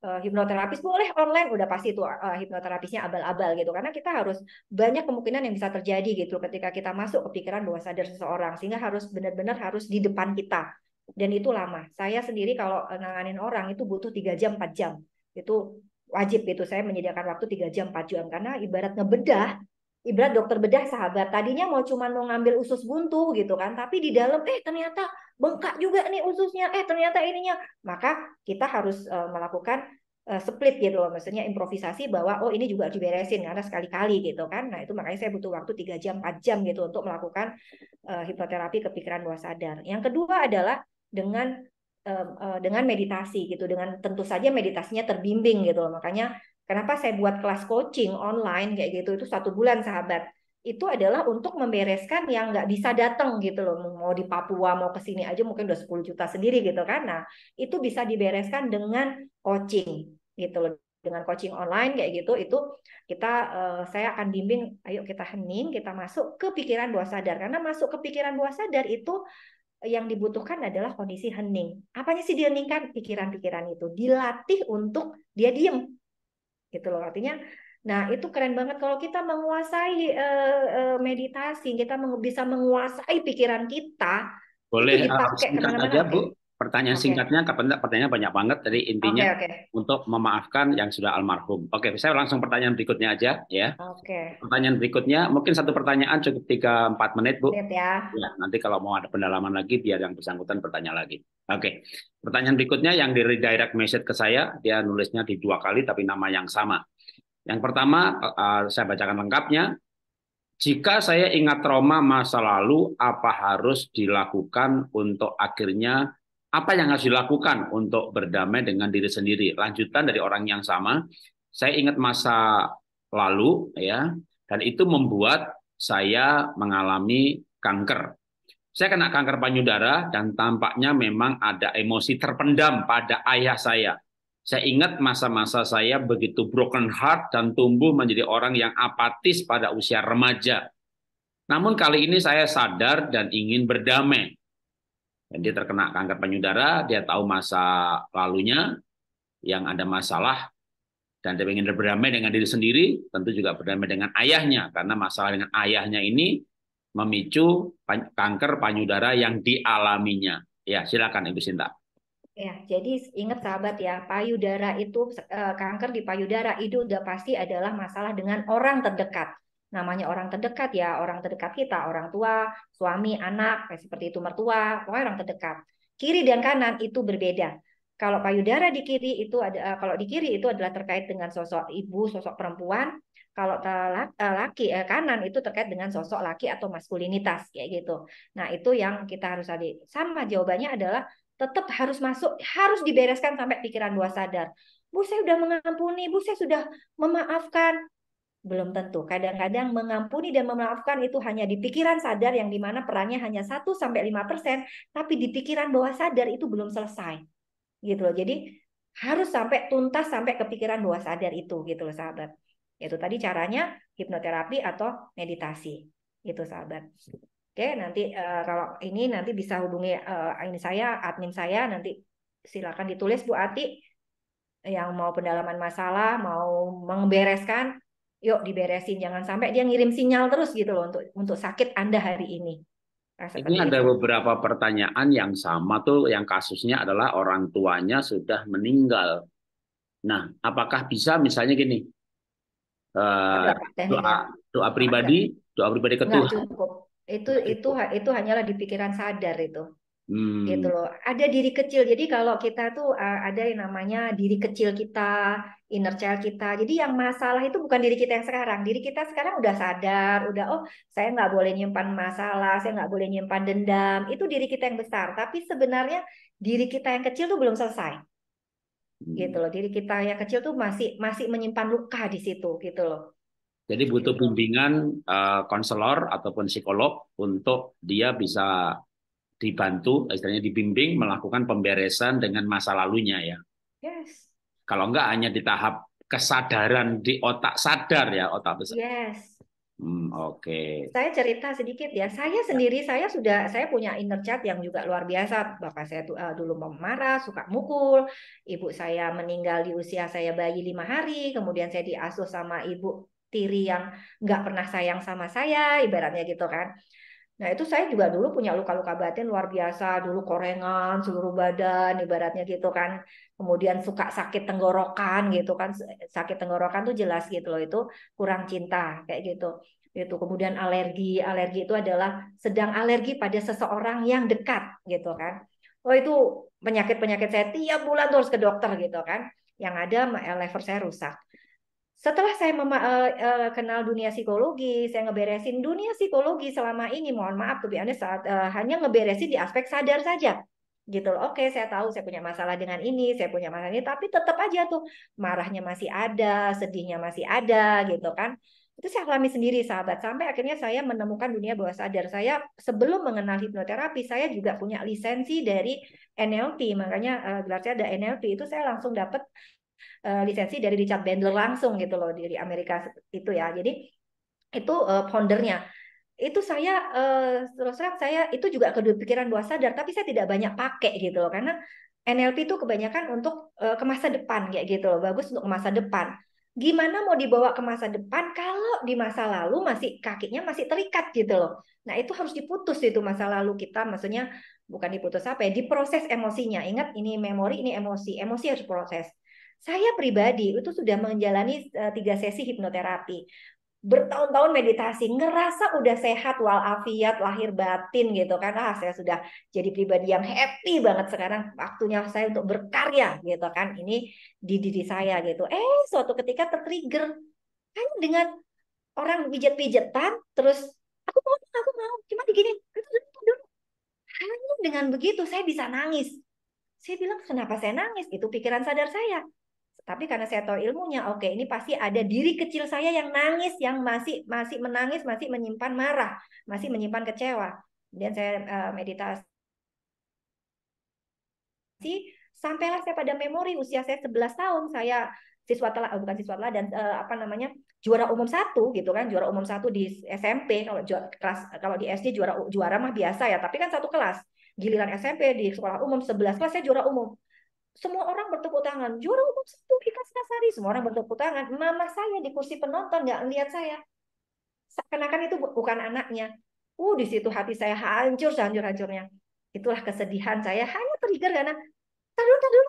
uh, hipnoterapis boleh online udah pasti itu uh, eh, hipnoterapisnya abal-abal gitu karena kita harus banyak kemungkinan yang bisa terjadi gitu ketika kita masuk ke pikiran bawah sadar seseorang sehingga harus benar-benar harus di depan kita dan itu lama saya sendiri kalau nanganin orang itu butuh tiga jam 4 jam itu wajib gitu saya menyediakan waktu tiga jam 4 jam karena ibarat ngebedah ibarat dokter bedah sahabat tadinya mau cuma mau ngambil usus buntu gitu kan tapi di dalam eh ternyata bengkak juga nih ususnya eh ternyata ininya maka kita harus uh, melakukan uh, split gitu loh maksudnya improvisasi bahwa oh ini juga diberesin karena sekali-kali gitu kan nah itu makanya saya butuh waktu tiga jam 4 jam gitu untuk melakukan uh, hipnoterapi kepikiran bawah sadar yang kedua adalah dengan dengan meditasi gitu dengan tentu saja meditasinya terbimbing gitu loh makanya kenapa saya buat kelas coaching online kayak gitu itu satu bulan sahabat itu adalah untuk membereskan yang nggak bisa datang gitu loh mau di Papua mau ke sini aja mungkin udah 10 juta sendiri gitu kan nah itu bisa dibereskan dengan coaching gitu loh dengan coaching online kayak gitu itu kita uh, saya akan bimbing ayo kita hening kita masuk ke pikiran bawah sadar karena masuk ke pikiran bawah sadar itu eh, yang dibutuhkan adalah kondisi hening apanya sih diheningkan pikiran-pikiran itu dilatih untuk dia diem gitu loh artinya Nah, itu keren banget kalau kita menguasai uh, uh, meditasi, kita meng bisa menguasai pikiran kita. Boleh eh, dipakai singkat aja, Bu. Pertanyaan okay. singkatnya, pertanyaannya banyak banget. Jadi intinya okay, okay. untuk memaafkan yang sudah almarhum. Oke, okay, saya langsung pertanyaan berikutnya aja, ya. Oke. Okay. Pertanyaan berikutnya, mungkin satu pertanyaan cukup 3-4 menit, Bu. Menit ya. ya. Nanti kalau mau ada pendalaman lagi, biar yang bersangkutan bertanya lagi. Oke, okay. pertanyaan berikutnya yang dari direct message ke saya, dia nulisnya di dua kali tapi nama yang sama. Yang pertama, eh, saya bacakan lengkapnya. Jika saya ingat trauma masa lalu, apa harus dilakukan untuk akhirnya apa yang harus dilakukan untuk berdamai dengan diri sendiri? Lanjutan dari orang yang sama, saya ingat masa lalu ya, dan itu membuat saya mengalami kanker. Saya kena kanker payudara dan tampaknya memang ada emosi terpendam pada ayah saya. Saya ingat masa-masa saya begitu broken heart dan tumbuh menjadi orang yang apatis pada usia remaja. Namun kali ini saya sadar dan ingin berdamai. Dan dia terkena kanker payudara, dia tahu masa lalunya yang ada masalah dan dia ingin berdamai dengan diri sendiri, tentu juga berdamai dengan ayahnya karena masalah dengan ayahnya ini memicu kanker payudara yang dialaminya. Ya, silakan Ibu Sinta. Ya, jadi ingat sahabat ya, payudara itu eh, kanker di payudara itu udah pasti adalah masalah dengan orang terdekat. Namanya orang terdekat ya, orang terdekat kita, orang tua, suami, anak, seperti itu mertua, orang terdekat. Kiri dan kanan itu berbeda. Kalau payudara di kiri itu ada eh, kalau di kiri itu adalah terkait dengan sosok ibu, sosok perempuan. Kalau eh, laki kanan itu terkait dengan sosok laki atau maskulinitas kayak gitu. Nah, itu yang kita harus tadi. Sama jawabannya adalah tetap harus masuk, harus dibereskan sampai pikiran bawah sadar. Bu, saya sudah mengampuni, Bu, saya sudah memaafkan. Belum tentu. Kadang-kadang mengampuni dan memaafkan itu hanya di pikiran sadar yang dimana perannya hanya 1 5%, tapi di pikiran bawah sadar itu belum selesai. Gitu loh. Jadi harus sampai tuntas sampai ke pikiran bawah sadar itu gitu loh sahabat. Itu tadi caranya hipnoterapi atau meditasi. Itu sahabat. Oke, nanti uh, kalau ini nanti bisa hubungi uh, ini saya, admin saya nanti silakan ditulis Bu Ati yang mau pendalaman masalah, mau membereskan, yuk diberesin jangan sampai dia ngirim sinyal terus gitu loh untuk untuk sakit Anda hari ini. Nah, ini ada itu. beberapa pertanyaan yang sama tuh yang kasusnya adalah orang tuanya sudah meninggal. Nah, apakah bisa misalnya gini? Uh, doa doa pribadi, doa pribadi ke Tuhan. Cukup Nah, itu itu itu hanyalah di pikiran sadar itu hmm. gitu loh ada diri kecil jadi kalau kita tuh ada yang namanya diri kecil kita inner child kita jadi yang masalah itu bukan diri kita yang sekarang diri kita sekarang udah sadar udah oh saya nggak boleh nyimpan masalah saya nggak boleh nyimpan dendam itu diri kita yang besar tapi sebenarnya diri kita yang kecil tuh belum selesai hmm. gitu loh diri kita yang kecil tuh masih masih menyimpan luka di situ gitu loh jadi butuh bimbingan uh, konselor ataupun psikolog untuk dia bisa dibantu, istilahnya dibimbing melakukan pemberesan dengan masa lalunya ya. Yes. Kalau enggak hanya di tahap kesadaran di otak sadar ya otak besar. Yes. Hmm, Oke. Okay. Saya cerita sedikit ya. Saya ya. sendiri saya sudah saya punya inner chat yang juga luar biasa. Bapak saya tuh, eh, uh, dulu marah, suka mukul. Ibu saya meninggal di usia saya bayi lima hari. Kemudian saya diasuh sama ibu tiri yang nggak pernah sayang sama saya ibaratnya gitu kan nah itu saya juga dulu punya luka-luka batin luar biasa dulu korengan seluruh badan ibaratnya gitu kan kemudian suka sakit tenggorokan gitu kan sakit tenggorokan tuh jelas gitu loh itu kurang cinta kayak gitu itu kemudian alergi alergi itu adalah sedang alergi pada seseorang yang dekat gitu kan oh itu penyakit penyakit saya tiap bulan tuh ke dokter gitu kan yang ada lever saya rusak setelah saya mema uh, uh, kenal dunia psikologi, saya ngeberesin dunia psikologi selama ini, mohon maaf tapi biasanya saat uh, hanya ngeberesin di aspek sadar saja. Gitu loh. Oke, saya tahu saya punya masalah dengan ini, saya punya masalah ini, tapi tetap aja tuh marahnya masih ada, sedihnya masih ada gitu kan. Itu saya alami sendiri sahabat sampai akhirnya saya menemukan dunia bawah sadar. Saya sebelum mengenal hipnoterapi, saya juga punya lisensi dari NLP, makanya uh, gelar saya ada NLP itu saya langsung dapat Eh, lisensi dari Richard Bandler langsung gitu loh dari Amerika itu ya. Jadi itu uh, foundernya. Itu saya uh, terus terang saya itu juga kedua pikiran bawah sadar tapi saya tidak banyak pakai gitu loh karena NLP itu kebanyakan untuk uh, ke masa depan kayak gitu loh. Bagus untuk ke masa depan. Gimana mau dibawa ke masa depan kalau di masa lalu masih kakinya masih terikat gitu loh. Nah, itu harus diputus itu masa lalu kita maksudnya bukan diputus apa ya, diproses emosinya. Ingat ini memori, ini emosi. Emosi harus proses saya pribadi itu sudah menjalani eh, tiga sesi hipnoterapi bertahun-tahun meditasi ngerasa udah sehat walafiat lahir batin gitu kan ah, saya sudah jadi pribadi yang happy banget sekarang waktunya saya untuk berkarya gitu kan ini di diri saya gitu eh suatu ketika tertrigger kan dengan orang pijat-pijatan terus aku mau aku mau cuma begini hanya dengan begitu saya bisa nangis saya bilang kenapa saya nangis itu pikiran sadar saya tapi karena saya tahu ilmunya oke okay, ini pasti ada diri kecil saya yang nangis yang masih masih menangis masih menyimpan marah masih menyimpan kecewa dan saya uh, meditasi sampailah saya pada memori usia saya 11 tahun saya siswa telah eh, oh bukan siswa telah dan uh, apa namanya juara umum satu gitu kan juara umum satu di SMP kalau juara, kelas kalau di SD juara juara mah biasa ya tapi kan satu kelas giliran SMP di sekolah umum 11 kelas saya juara umum semua orang bertepuk tangan. Juara umum satu Ika Sinasari, semua orang bertepuk tangan. Mama saya di kursi penonton nggak lihat saya. kan itu bukan anaknya. Uh, di situ hati saya hancur hancur hancurnya Itulah kesedihan saya hanya trigger karena tadu, tadu.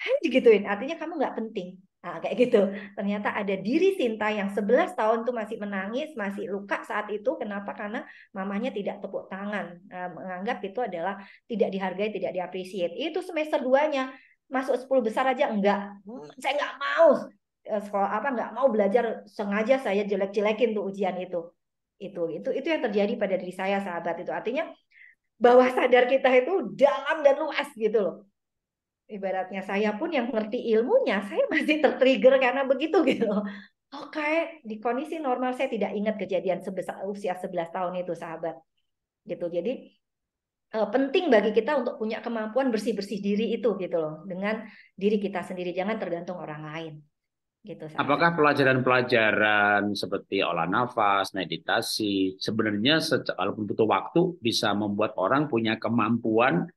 Hanya digituin, artinya kamu nggak penting. Nah, kayak gitu. Ternyata ada diri Sinta yang 11 tahun tuh masih menangis, masih luka saat itu. Kenapa? Karena mamanya tidak tepuk tangan. Nah, menganggap itu adalah tidak dihargai, tidak diapresiasi. Itu semester 2-nya. Masuk 10 besar aja enggak. Hmm. Saya enggak mau eh, sekolah apa enggak mau belajar sengaja saya jelek-jelekin tuh ujian itu. Itu itu itu yang terjadi pada diri saya sahabat itu. Artinya bawah sadar kita itu dalam dan luas gitu loh ibaratnya saya pun yang ngerti ilmunya, saya masih tertrigger karena begitu gitu. Oke, oh, di kondisi normal saya tidak ingat kejadian sebesar usia 11 tahun itu sahabat. Gitu. Jadi eh, penting bagi kita untuk punya kemampuan bersih-bersih diri itu gitu loh dengan diri kita sendiri jangan tergantung orang lain. Gitu, sahabat. Apakah pelajaran-pelajaran seperti olah nafas, meditasi sebenarnya walaupun butuh waktu bisa membuat orang punya kemampuan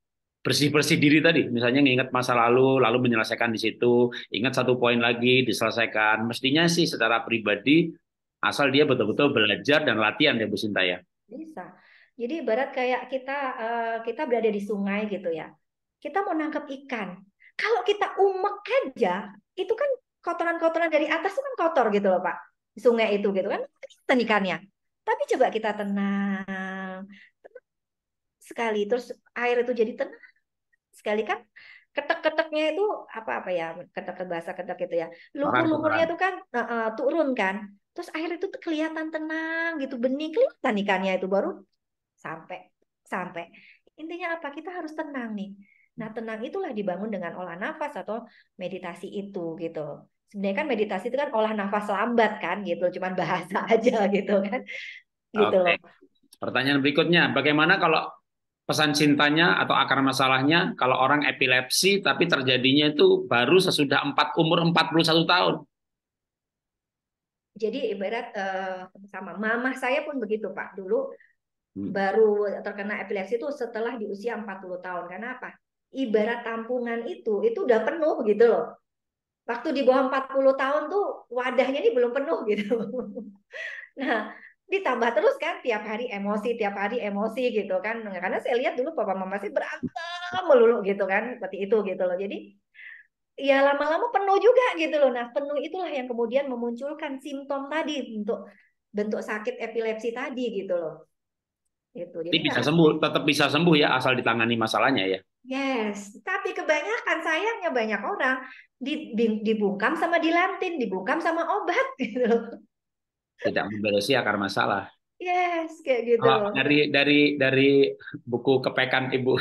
bersih-bersih diri tadi, misalnya ngingat masa lalu, lalu menyelesaikan di situ, ingat satu poin lagi, diselesaikan. Mestinya sih secara pribadi, asal dia betul-betul belajar dan latihan ya Bu Sinta ya. Bisa. Jadi ibarat kayak kita eh, kita berada di sungai gitu ya. Kita mau nangkep ikan. Kalau kita umek aja, itu kan kotoran-kotoran dari atas itu kan kotor gitu loh Pak. Sungai itu gitu kan, kita ikannya. Tapi coba kita tenang sekali, terus air itu jadi tenang sekali kan ketek-keteknya itu apa apa ya ketek bahasa ketek itu ya lumpur-lumpurnya itu kan uh, uh, turun kan terus air itu kelihatan tenang gitu bening kelihatan ikannya itu baru sampai sampai intinya apa kita harus tenang nih nah tenang itulah dibangun dengan olah nafas atau meditasi itu gitu sebenarnya kan meditasi itu kan olah nafas lambat kan gitu cuman bahasa aja gitu kan gitu okay. pertanyaan berikutnya bagaimana kalau pesan cintanya atau akar masalahnya kalau orang epilepsi tapi terjadinya itu baru sesudah empat umur 41 tahun. Jadi ibarat uh, sama mama saya pun begitu Pak. Dulu hmm. baru terkena epilepsi itu setelah di usia 40 tahun. Karena apa? Ibarat tampungan itu itu udah penuh gitu loh. Waktu di bawah 40 tahun tuh wadahnya ini belum penuh gitu. nah, ditambah terus kan tiap hari emosi tiap hari emosi gitu kan nah, karena saya lihat dulu papa mama sih berantem melulu gitu kan seperti itu gitu loh jadi ya lama-lama penuh juga gitu loh nah penuh itulah yang kemudian memunculkan simptom tadi untuk bentuk sakit epilepsi tadi gitu loh itu jadi bisa kan, sembuh tetap bisa sembuh ya asal ditangani masalahnya ya yes tapi kebanyakan sayangnya banyak orang dibungkam sama dilantin dibungkam sama obat gitu loh tidak membelosi akar masalah. Yes, kayak gitu. Oh, dari dari dari buku kepekan ibu,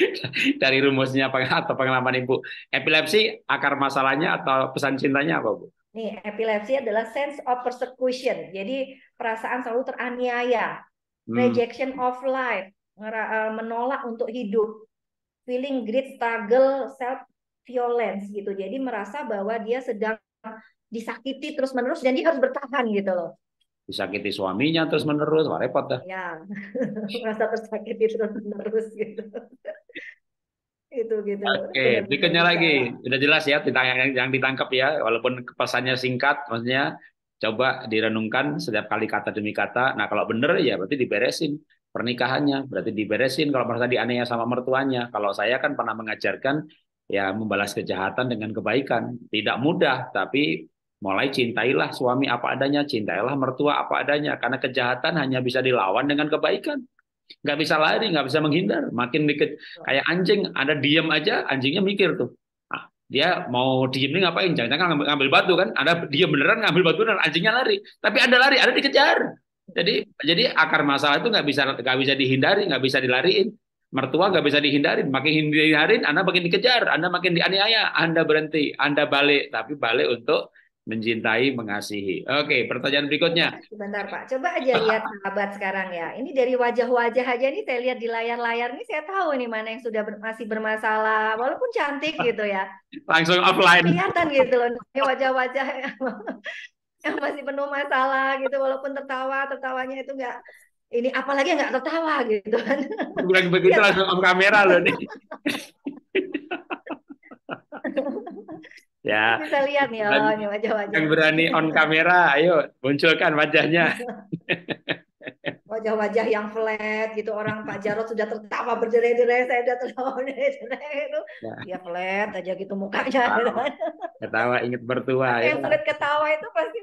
dari rumusnya atau pengalaman ibu, epilepsi akar masalahnya atau pesan cintanya apa bu? Nih, epilepsi adalah sense of persecution, jadi perasaan selalu teraniaya, hmm. rejection of life, e, menolak untuk hidup, feeling great struggle, self violence gitu. Jadi merasa bahwa dia sedang disakiti terus menerus jadi harus bertahan gitu loh disakiti suaminya terus menerus wah repot dah ya merasa tersakiti terus menerus gitu itu gitu oke okay. berikutnya lagi sudah jelas ya yang, yang ditangkap ya walaupun pesannya singkat maksudnya coba direnungkan setiap kali kata demi kata nah kalau bener ya berarti diberesin pernikahannya berarti diberesin kalau merasa dianiaya sama mertuanya kalau saya kan pernah mengajarkan ya membalas kejahatan dengan kebaikan. Tidak mudah, tapi Mulai cintailah suami apa adanya, cintailah mertua apa adanya. Karena kejahatan hanya bisa dilawan dengan kebaikan. Nggak bisa lari, nggak bisa menghindar. Makin dikit, kayak anjing, ada diem aja, anjingnya mikir tuh. Nah, dia mau diem nih ngapain? Jangan-jangan ngambil, ngambil batu kan? Ada dia beneran ngambil batu beneran, anjingnya lari. Tapi ada lari, ada dikejar. Jadi jadi akar masalah itu nggak bisa nggak bisa dihindari, nggak bisa dilariin mertua nggak bisa dihindarin. Makin dihindarin, Anda makin dikejar, Anda makin dianiaya, Anda berhenti, Anda balik, tapi balik untuk mencintai, mengasihi. Oke, pertanyaan berikutnya. Sebentar Pak, coba aja lihat sahabat sekarang ya. Ini dari wajah-wajah aja nih saya lihat di layar-layar nih saya tahu nih mana yang sudah ber masih bermasalah walaupun cantik gitu ya. Langsung offline. Kelihatan gitu loh wajah-wajah yang masih penuh masalah gitu walaupun tertawa, tertawanya itu enggak ini apalagi nggak tertawa gitu kan. Bukan begitu ya. langsung om kamera loh nih. Ya. Bisa lihat nih oh, wajah-wajah. Yang berani on kamera, ayo munculkan wajahnya. Wajah-wajah yang flat gitu orang Pak Jarot sudah tertawa berderai-derai, saya sudah tertawa berderai-derai itu. Ya. ya flat aja gitu mukanya. Ketawa, ketawa ingat bertua. Ya. Yang flat ketawa itu pasti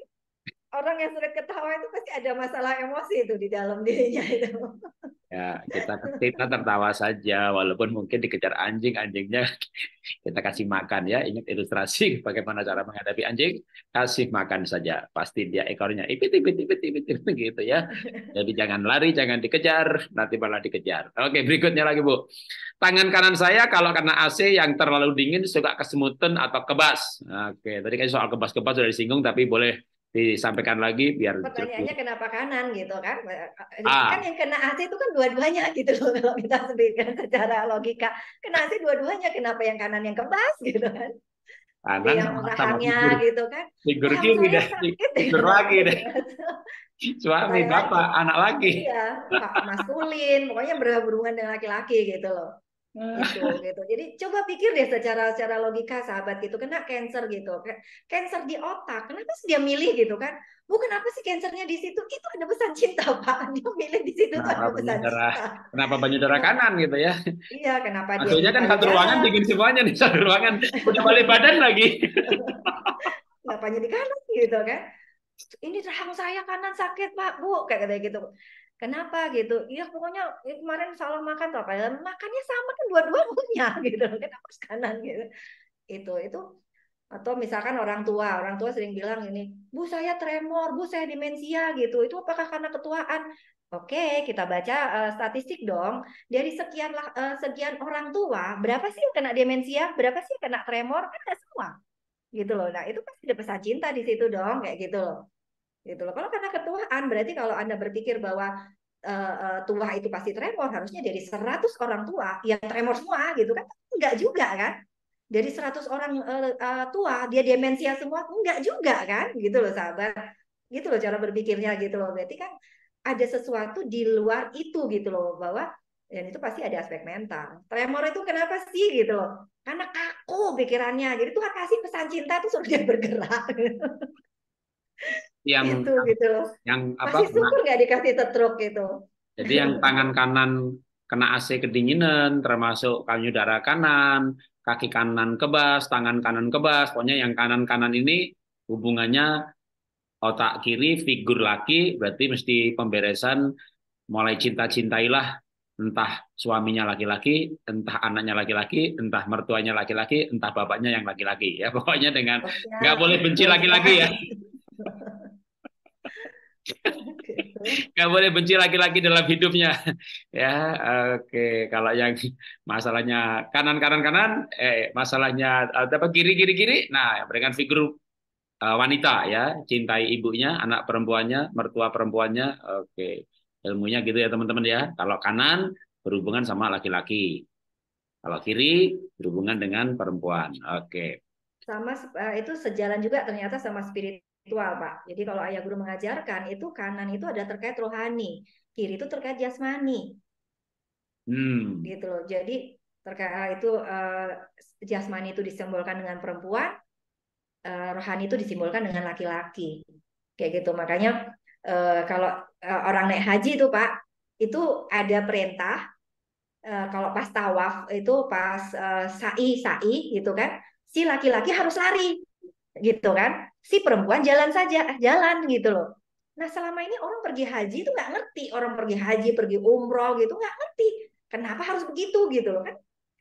orang yang sudah ketawa itu pasti ada masalah emosi itu di dalam dirinya itu. Ya, kita kita tertawa saja walaupun mungkin dikejar anjing, anjingnya kita kasih makan ya. Ingat ilustrasi bagaimana cara menghadapi anjing, kasih makan saja. Pasti dia ekornya ipit ipit ipit ipit, ipit gitu ya. Jadi jangan lari, jangan dikejar, nanti malah dikejar. Oke, berikutnya lagi, Bu. Tangan kanan saya kalau karena AC yang terlalu dingin suka kesemutan atau kebas. Oke, tadi kan soal kebas-kebas sudah disinggung tapi boleh disampaikan lagi biar pertanyaannya cukup. kenapa kanan gitu kan eh, ah. kan yang kena AC itu kan dua-duanya gitu loh kalau kita sebutkan secara logika kena AC dua-duanya kenapa yang kanan yang kebas gitu kan kanan yang rahangnya gitu kan figur kiri deh figur lagi deh suami bapak anak lagi iya maskulin pokoknya berhubungan dengan laki-laki gitu loh Nah. gitu gitu jadi coba pikir deh secara secara logika sahabat gitu kena cancer gitu cancer di otak kenapa sih dia milih gitu kan bukan apa sih cancernya di situ itu ada pesan cinta pak dia milih di situ kenapa tuh ada pesan darah, cinta kenapa banyak darah iya. kanan gitu ya iya kenapa maksudnya kan dia kan satu ruangan bikin semuanya nih satu ruangan udah balik badan lagi kenapa di kanan gitu kan ini rahang saya kanan sakit pak bu kayak gitu, gitu kenapa gitu iya pokoknya ya kemarin salah makan tuh apa ya makannya sama kan dua-dua punya gitu kenapa kanan gitu itu itu atau misalkan orang tua orang tua sering bilang ini bu saya tremor bu saya demensia gitu itu apakah karena ketuaan Oke, kita baca uh, statistik dong. Dari sekian uh, eh, sekian orang tua, berapa sih yang kena demensia? Berapa sih yang kena tremor? Kan semua. Gitu loh. Nah, itu pasti ada pesan cinta di situ dong, kayak gitu loh gitu loh. Kalau karena ketuaan berarti kalau Anda berpikir bahwa uh, tua itu pasti tremor, harusnya dari 100 orang tua yang tremor semua gitu kan? Enggak juga kan? Dari 100 orang uh, uh, tua dia demensia semua enggak juga kan? Gitu loh sahabat. Gitu loh cara berpikirnya gitu loh. Berarti kan ada sesuatu di luar itu gitu loh bahwa dan itu pasti ada aspek mental. Tremor itu kenapa sih gitu loh? Karena kaku pikirannya. Jadi Tuhan kasih pesan cinta tuh suruh dia bergerak yang itu gitu Yang apa? Masih syukur nggak dikasih tetruk gitu. Jadi yang tangan kanan kena AC kedinginan, termasuk darah kanan, kaki kanan kebas, tangan kanan kebas, pokoknya yang kanan kanan ini hubungannya otak kiri figur laki berarti mesti pemberesan mulai cinta-cintailah entah suaminya laki-laki, entah anaknya laki-laki, entah mertuanya laki-laki, entah bapaknya yang laki-laki ya pokoknya dengan nggak boleh benci laki-laki ya. Gitu. nggak boleh benci laki-laki dalam hidupnya ya oke okay. kalau yang masalahnya kanan kanan kanan eh masalahnya apa kiri kiri kiri nah berikan figur eh, wanita ya cintai ibunya anak perempuannya mertua perempuannya oke okay. ilmunya gitu ya teman-teman ya kalau kanan berhubungan sama laki-laki kalau kiri berhubungan dengan perempuan oke okay. sama eh, itu sejalan juga ternyata sama spirit spiritual, Pak. Jadi kalau ayah guru mengajarkan itu kanan itu ada terkait rohani, kiri itu terkait jasmani. Hmm. Gitu loh. Jadi terkait ah, itu uh, jasmani itu disimbolkan dengan perempuan, uh, rohani itu disimbolkan dengan laki-laki. Kayak gitu. Makanya uh, kalau uh, orang naik haji itu, Pak, itu ada perintah uh, kalau pas tawaf itu pas uh, sa'i sa'i gitu kan si laki-laki harus lari gitu kan si perempuan jalan saja ah, jalan gitu loh nah selama ini orang pergi haji itu nggak ngerti orang pergi haji pergi umroh gitu nggak ngerti kenapa harus begitu gitu loh kan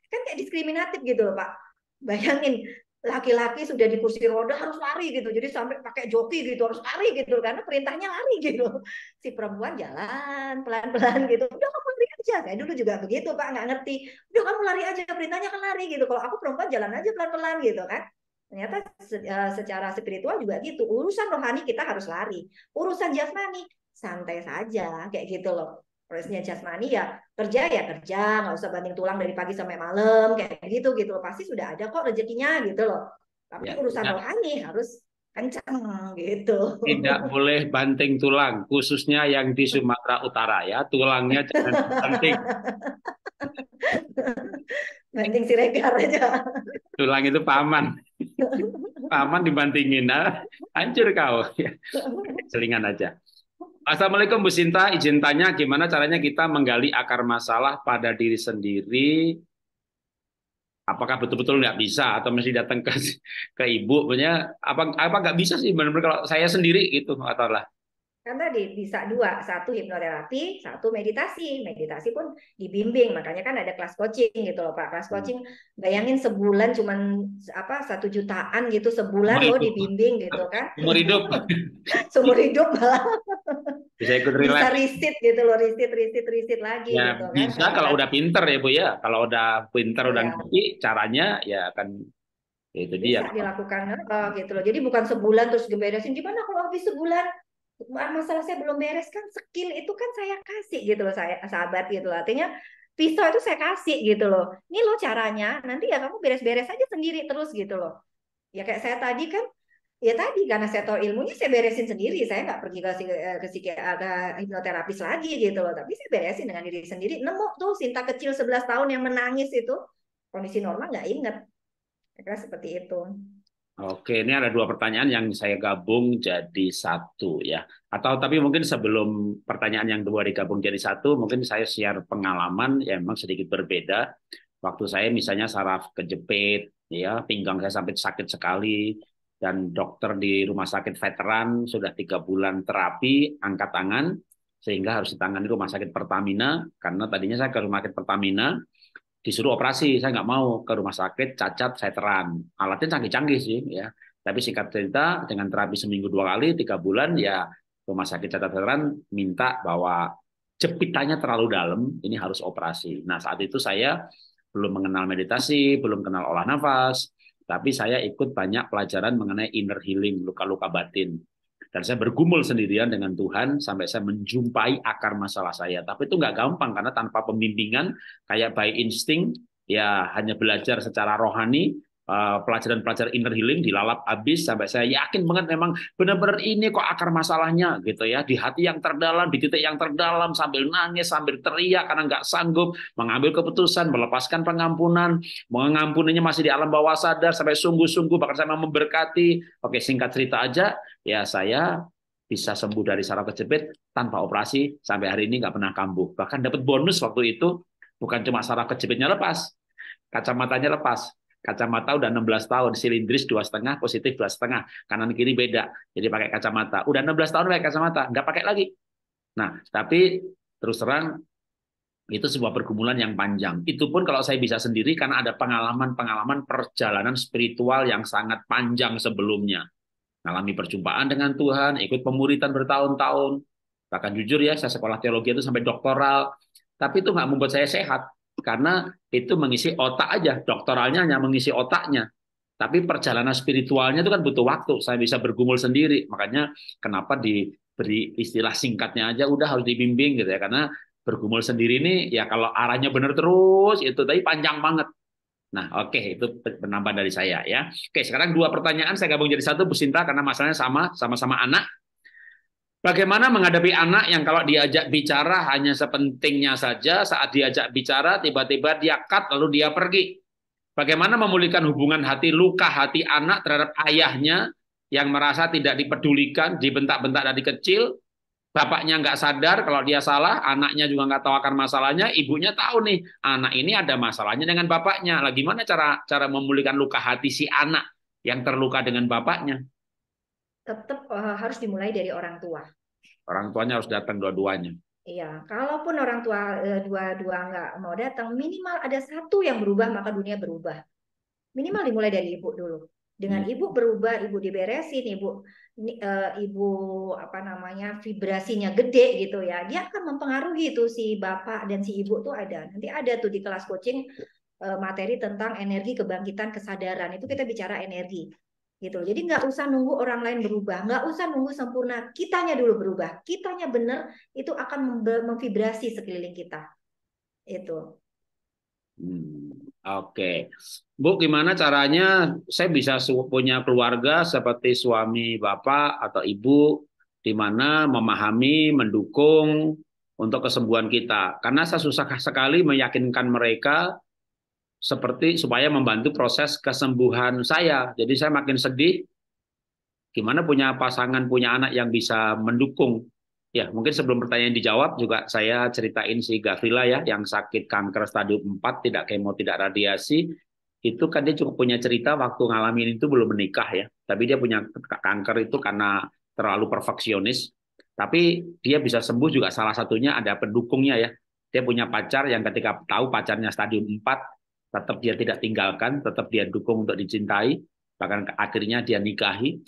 kan kayak diskriminatif gitu loh pak bayangin laki-laki sudah di kursi roda harus lari gitu jadi sampai pakai joki gitu harus lari gitu karena perintahnya lari gitu si perempuan jalan pelan-pelan gitu udah kamu lari aja kayak dulu juga begitu pak nggak ngerti udah kamu lari aja perintahnya kan lari gitu kalau aku perempuan jalan aja pelan-pelan gitu kan Ternyata e, secara spiritual juga gitu. Urusan rohani kita harus lari. Urusan jasmani santai saja kayak gitu loh. Prosesnya jasmani ya kerja ya kerja, nggak usah banting tulang dari pagi sampai malam kayak gitu gitu loh. Pasti sudah ada kok rezekinya gitu loh. Tapi ya, urusan ya. rohani harus kencang gitu. Tidak boleh banting tulang, khususnya yang di Sumatera Utara ya, tulangnya jangan banting. banting siregar aja tulang itu paman paman dibantingin ah hancur kau selingan aja Assalamualaikum Bu Sinta, izin tanya gimana caranya kita menggali akar masalah pada diri sendiri apakah betul-betul nggak bisa atau mesti datang ke ke ibu punya apa apa nggak bisa sih benar-benar kalau saya sendiri gitu atau lah kan tadi bisa dua, satu hipnoterapi, satu meditasi. Meditasi pun dibimbing, makanya kan ada kelas coaching gitu loh Pak. Kelas hmm. coaching bayangin sebulan cuman apa satu jutaan gitu sebulan lo loh dibimbing gitu kan. seumur hidup. Seumur hidup malah. Bisa ikut relax. Bisa riset gitu loh, riset, riset, riset lagi ya, gitu kan. Nah, kalau kan. udah pinter ya Bu ya. Kalau udah pinter ya. udah iya. ngerti caranya ya akan ya itu dia. Bisa dilakukan oh, gitu loh. Jadi bukan sebulan terus geberesin gimana kalau habis sebulan masalah saya belum beres kan skill itu kan saya kasih gitu loh saya sahabat gitu loh. artinya pisau itu saya kasih gitu loh ini loh caranya nanti ya kamu beres-beres aja sendiri terus gitu loh ya kayak saya tadi kan ya tadi karena saya tahu ilmunya saya beresin sendiri saya nggak pergi ke eh, ke psikiater eh, hipnoterapis lagi gitu loh tapi saya beresin dengan diri sendiri nemu tuh Sinta kecil 11 tahun yang menangis itu kondisi normal nggak inget kira seperti itu Oke, ini ada dua pertanyaan yang saya gabung jadi satu ya. Atau tapi mungkin sebelum pertanyaan yang dua digabung jadi satu, mungkin saya share pengalaman yang memang sedikit berbeda. Waktu saya misalnya saraf kejepit, ya pinggang saya sampai sakit sekali, dan dokter di rumah sakit veteran sudah tiga bulan terapi angkat tangan sehingga harus ditangani rumah sakit Pertamina karena tadinya saya ke rumah sakit Pertamina disuruh operasi saya nggak mau ke rumah sakit cacat saya teran alatnya canggih-canggih sih ya tapi singkat cerita dengan terapi seminggu dua kali tiga bulan ya rumah sakit cacat teran minta bahwa jepitannya terlalu dalam ini harus operasi nah saat itu saya belum mengenal meditasi belum kenal olah nafas tapi saya ikut banyak pelajaran mengenai inner healing luka-luka batin dan saya bergumul sendirian dengan Tuhan sampai saya menjumpai akar masalah saya. Tapi itu nggak gampang karena tanpa pembimbingan, kayak by insting, ya hanya belajar secara rohani, Eh, pelajaran-pelajaran inner healing dilalap habis sampai saya yakin banget memang benar-benar ini kok akar masalahnya gitu ya di hati yang terdalam di titik yang terdalam sambil nangis sambil teriak karena nggak sanggup mengambil keputusan melepaskan pengampunan mengampuninya masih di alam bawah sadar sampai sungguh-sungguh bahkan saya memberkati oke singkat cerita aja ya saya bisa sembuh dari saraf kejepit tanpa operasi sampai hari ini nggak pernah kambuh bahkan dapat bonus waktu itu bukan cuma saraf kejepitnya lepas kacamatanya lepas Kacamata udah 16 tahun, silindris dua setengah, positif dua setengah, kanan kiri beda. Jadi pakai kacamata. Udah 16 tahun pakai kacamata, nggak pakai lagi. Nah, tapi terus terang itu sebuah pergumulan yang panjang. Itu pun kalau saya bisa sendiri karena ada pengalaman-pengalaman perjalanan spiritual yang sangat panjang sebelumnya. mengalami perjumpaan dengan Tuhan, ikut pemuritan bertahun-tahun. Bahkan jujur ya, saya sekolah teologi itu sampai doktoral. Tapi itu nggak membuat saya sehat karena itu mengisi otak aja doktoralnya hanya mengisi otaknya tapi perjalanan spiritualnya itu kan butuh waktu saya bisa bergumul sendiri makanya kenapa diberi istilah singkatnya aja udah harus dibimbing gitu ya karena bergumul sendiri ini ya kalau arahnya benar terus itu tadi panjang banget Nah, oke okay, itu penambahan dari saya ya. Oke, sekarang dua pertanyaan saya gabung jadi satu Bu Sinta karena masalahnya sama, sama-sama anak. Bagaimana menghadapi anak yang kalau diajak bicara hanya sepentingnya saja, saat diajak bicara tiba-tiba dia cut lalu dia pergi. Bagaimana memulihkan hubungan hati luka hati anak terhadap ayahnya yang merasa tidak dipedulikan, dibentak-bentak dari kecil, bapaknya nggak sadar kalau dia salah, anaknya juga nggak tahu akan masalahnya, ibunya tahu nih anak ini ada masalahnya dengan bapaknya. Lah gimana cara cara memulihkan luka hati si anak yang terluka dengan bapaknya? tetap uh, eh, harus dimulai dari orang tua. Orang tuanya harus datang dua-duanya. Iya, kalaupun orang tua eh, dua-dua nggak mau datang, minimal ada satu yang berubah maka dunia berubah. Minimal dimulai dari ibu dulu. Dengan iya. ibu berubah, ibu diberesin, ibu eh, ibu apa namanya vibrasinya gede gitu ya, dia akan mempengaruhi itu si bapak dan si ibu tuh ada. Nanti ada tuh di kelas coaching materi tentang energi kebangkitan kesadaran itu kita bicara energi gitu jadi nggak usah nunggu orang lain berubah nggak usah nunggu sempurna kitanya dulu berubah kitanya bener itu akan memvibrasi sekeliling kita itu hmm, oke okay. bu gimana caranya saya bisa punya keluarga seperti suami bapak atau ibu di mana memahami mendukung untuk kesembuhan kita karena saya susah sekali meyakinkan mereka seperti supaya membantu proses kesembuhan saya. Jadi saya makin sedih. Gimana punya pasangan, punya anak yang bisa mendukung? Ya, mungkin sebelum pertanyaan dijawab juga saya ceritain si Gavrila ya yang sakit kanker stadium 4, tidak kemo, tidak radiasi. Itu kan dia cukup punya cerita waktu ngalamin itu belum menikah ya. Tapi dia punya kanker itu karena terlalu perfeksionis. Tapi dia bisa sembuh juga salah satunya ada pendukungnya ya. Dia punya pacar yang ketika tahu pacarnya stadium 4, tetap dia tidak tinggalkan, tetap dia dukung untuk dicintai, bahkan akhirnya dia nikahi,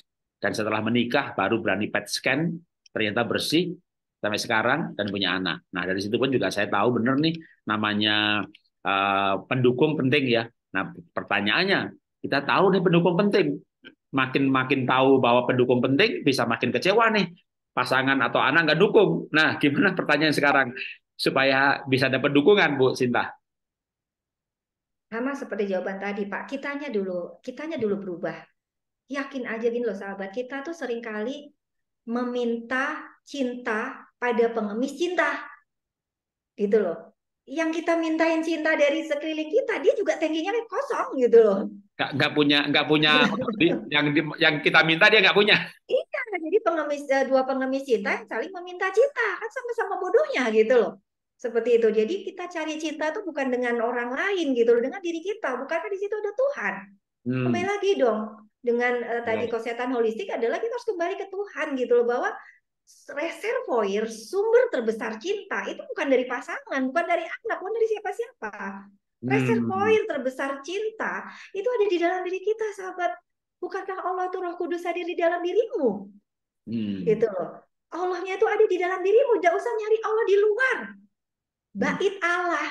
dan setelah menikah baru berani PET scan, ternyata bersih sampai sekarang dan punya anak. Nah dari situ pun juga saya tahu benar nih namanya uh, pendukung penting ya. Nah pertanyaannya kita tahu nih pendukung penting, makin makin tahu bahwa pendukung penting bisa makin kecewa nih pasangan atau anak nggak dukung. Nah gimana pertanyaan sekarang supaya bisa dapat dukungan Bu Sinta? sama seperti jawaban tadi Pak, kitanya dulu, kitanya dulu berubah. Yakin aja gini loh sahabat, kita tuh seringkali meminta cinta pada pengemis cinta. Gitu loh. Yang kita mintain cinta dari sekeliling kita, dia juga tingginya kosong gitu loh. Gak, gak punya, gak punya yang yang kita minta dia gak punya. Iya, jadi pengemis eh, dua pengemis cinta yang saling meminta cinta kan sama-sama bodohnya gitu loh. Seperti itu. Jadi kita cari cinta tuh bukan dengan orang lain gitu loh, dengan diri kita. Bukankah di situ ada Tuhan? Hmm. Kembali lagi dong dengan uh, tadi kesehatan holistik adalah kita harus kembali ke Tuhan gitu loh bahwa reservoir sumber terbesar cinta itu bukan dari pasangan, bukan dari anak, bukan dari siapa-siapa. Hmm. Reservoir terbesar cinta itu ada di dalam diri kita, sahabat. Bukankah Allah itu Roh Kudus hadir di dalam dirimu? Hmm. Gitu loh. Allahnya itu ada di dalam dirimu, tidak usah nyari Allah di luar. Hmm. bait Allah.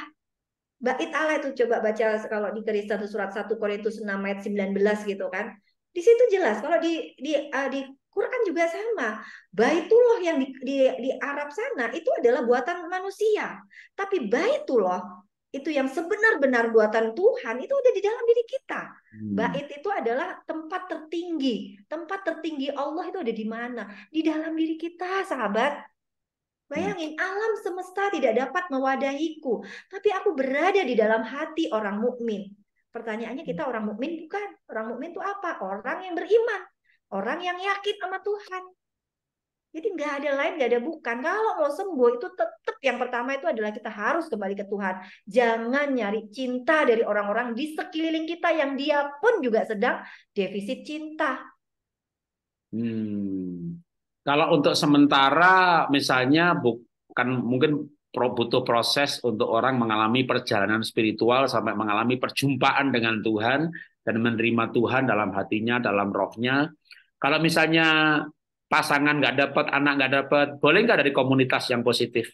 Bait Allah itu coba baca kalau di Kristen surat 1 Korintus 6 ayat 19 gitu kan. Di situ jelas kalau di di uh, di Quran juga sama. Baitullah yang di, di di Arab sana itu adalah buatan manusia. Tapi baitullah itu yang sebenar-benar buatan Tuhan itu ada di dalam diri kita. Hmm. Bait itu adalah tempat tertinggi. Tempat tertinggi Allah itu ada di mana? Di dalam diri kita, sahabat. Iya. Bayangin alam semesta tidak dapat mewadahiku, tapi aku berada di dalam hati orang mukmin. Pertanyaannya kita orang mukmin bukan? Orang mukmin itu apa? Orang yang beriman, orang yang yakin sama Tuhan. Jadi nggak ada lain, nggak ada bukan. Kalau mau sembuh itu tetap yang pertama itu adalah kita harus kembali ke Tuhan. Jangan nyari cinta dari orang-orang di sekeliling kita yang dia pun juga sedang defisit cinta. Hmm. Kalau untuk sementara, misalnya bukan mungkin butuh proses untuk orang mengalami perjalanan spiritual sampai mengalami perjumpaan dengan Tuhan dan menerima Tuhan dalam hatinya, dalam rohnya. Kalau misalnya pasangan nggak dapat, anak nggak dapat, boleh nggak dari komunitas yang positif?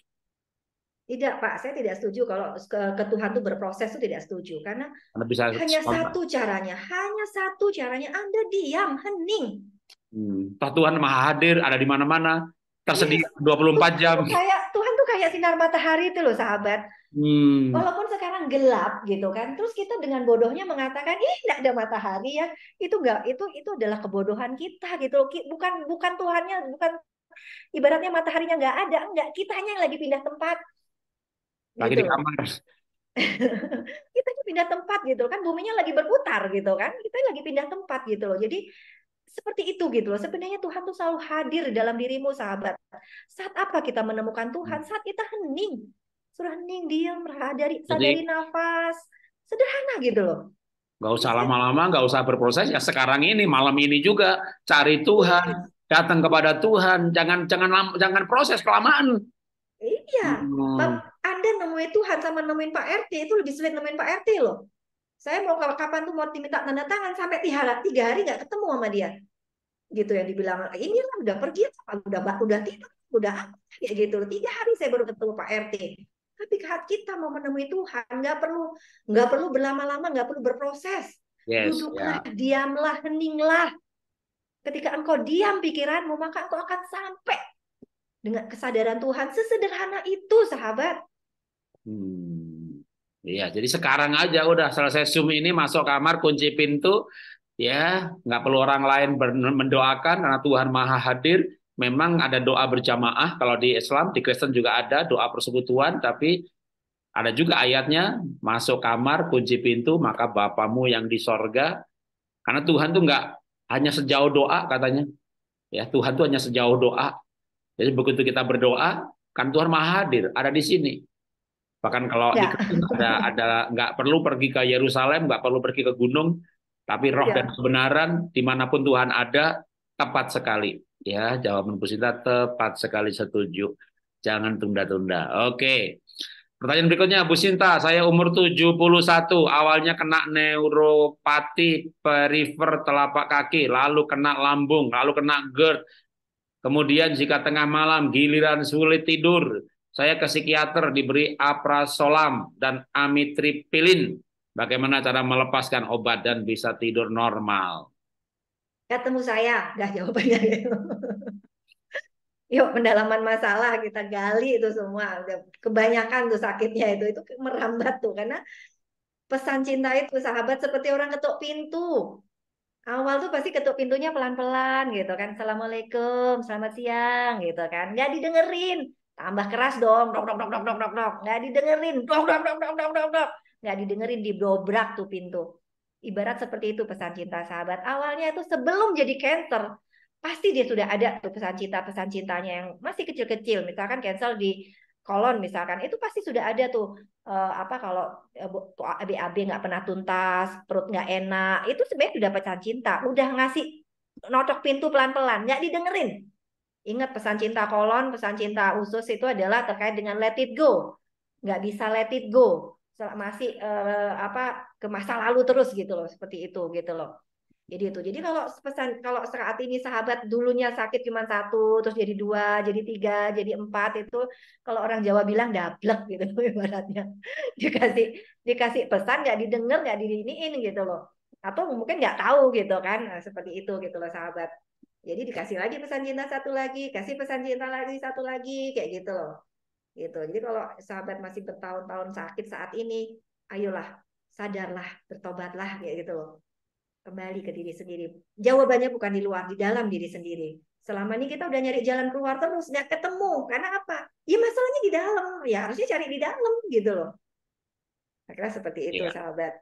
Tidak Pak, saya tidak setuju kalau ke, ke Tuhan itu berproses itu tidak setuju karena, bisa hanya spontan. satu caranya, hanya satu caranya Anda diam, hening Hmm. Tuhan maha hadir, ada di mana-mana, tersedia yes. Iya. 24 jam. Kayak Tuhan tuh kayak sinar matahari itu loh sahabat. Hmm. Walaupun sekarang gelap gitu kan, terus kita dengan bodohnya mengatakan, ih tidak ada matahari ya, itu enggak, itu itu adalah kebodohan kita gitu loh. Bukan bukan Tuhannya, bukan ibaratnya mataharinya nggak ada, enggak, kita hanya yang lagi pindah tempat. Lagi gitu. di kamar. kita pindah tempat gitu kan, buminya lagi berputar gitu kan, kita lagi pindah tempat gitu loh. Jadi seperti itu gitu loh. Sebenarnya Tuhan tuh selalu hadir dalam dirimu sahabat. Saat apa kita menemukan Tuhan? Hmm. Saat kita hening. suruh hening, diam, sadari, sadari nafas. Sederhana gitu loh. Gak usah lama-lama, gak usah berproses ya sekarang ini, malam ini juga cari Tuhan, datang kepada Tuhan, jangan jangan jangan proses kelamaan. Iya. Hmm. Anda nemuin Tuhan sama nemuin Pak RT itu lebih sulit nemuin Pak RT loh. Saya mau kalau kapan tuh mau diminta tanda tangan sampai tiga, tiga hari nggak ketemu sama dia. Gitu yang dibilang, ini lah udah pergi, apa udah udah tidur, udah ya gitu. Tiga hari saya baru ketemu Pak RT. Tapi saat kita mau menemui Tuhan, nggak perlu nggak perlu berlama-lama, nggak perlu berproses. Yes, Duduklah, yeah. diamlah, heninglah. Ketika engkau diam pikiranmu, maka engkau akan sampai dengan kesadaran Tuhan sesederhana itu, sahabat. Hmm. Iya, jadi sekarang aja udah selesai Zoom ini masuk kamar kunci pintu ya, nggak perlu orang lain mendoakan karena Tuhan Maha hadir. Memang ada doa berjamaah kalau di Islam, di Kristen juga ada doa persekutuan, tapi ada juga ayatnya masuk kamar kunci pintu maka Bapamu yang di sorga karena Tuhan tuh nggak hanya sejauh doa katanya. Ya, Tuhan tuh hanya sejauh doa. Jadi begitu kita berdoa, kan Tuhan Maha hadir, ada di sini. Bahkan kalau ya. ada ada nggak perlu pergi ke Yerusalem, nggak perlu pergi ke gunung, tapi roh ya. dan kebenaran dimanapun Tuhan ada tepat sekali. Ya, jawaban Bu Sinta tepat sekali setuju. Jangan tunda-tunda. Oke. Pertanyaan berikutnya, Bu Sinta, saya umur 71, awalnya kena neuropati perifer telapak kaki, lalu kena lambung, lalu kena GERD, Kemudian jika tengah malam giliran sulit tidur, saya ke psikiater diberi aprasolam dan amitriptilin. Bagaimana cara melepaskan obat dan bisa tidur normal? Ketemu ya, saya, dah jawabannya. Yuk pendalaman masalah kita gali itu semua. Kebanyakan tuh sakitnya itu itu merambat tuh karena pesan cinta itu sahabat seperti orang ketuk pintu. Awal tuh pasti ketuk pintunya pelan-pelan gitu kan. Assalamualaikum, selamat siang gitu kan. Gak didengerin Tambah keras dong, dok dok dok dok dok dok dok. Nggak didengerin, dok dok dok dok dok dok dok. Nggak didengerin, dibobrak tuh pintu. Ibarat seperti itu pesan cinta sahabat. Awalnya itu sebelum jadi cancer, pasti dia sudah ada tuh pesan cinta-pesan cintanya yang masih kecil-kecil. Misalkan cancel di kolon misalkan itu pasti sudah ada tuh eh, apa kalau eh, BAB nggak pernah tuntas perut nggak enak itu sebenarnya sudah pesan cinta udah ngasih notok pintu pelan-pelan nggak didengerin Ingat pesan cinta kolon, pesan cinta usus itu adalah terkait dengan let it go. Nggak bisa let it go. Masih eh, apa ke masa lalu terus gitu loh, seperti itu gitu loh. Jadi itu. Jadi kalau pesan kalau saat ini sahabat dulunya sakit cuma satu, terus jadi dua, jadi tiga, jadi empat itu kalau orang Jawa bilang dablek gitu ibaratnya. Dikasih dikasih pesan nggak didengar nggak diniin gitu loh. Atau mungkin nggak tahu gitu kan, nah, seperti itu gitu loh sahabat. Jadi dikasih lagi pesan cinta satu lagi, kasih pesan cinta lagi satu lagi, kayak gitu loh. Gitu. Jadi kalau sahabat masih bertahun-tahun sakit saat ini, ayolah, sadarlah, bertobatlah, kayak gitu loh. Kembali ke diri sendiri. Jawabannya bukan di luar, di dalam diri sendiri. Selama ini kita udah nyari jalan keluar terus, nggak ketemu. Karena apa? Ya masalahnya di dalam. Ya harusnya cari di dalam gitu loh. Akhirnya seperti itu ya. sahabat.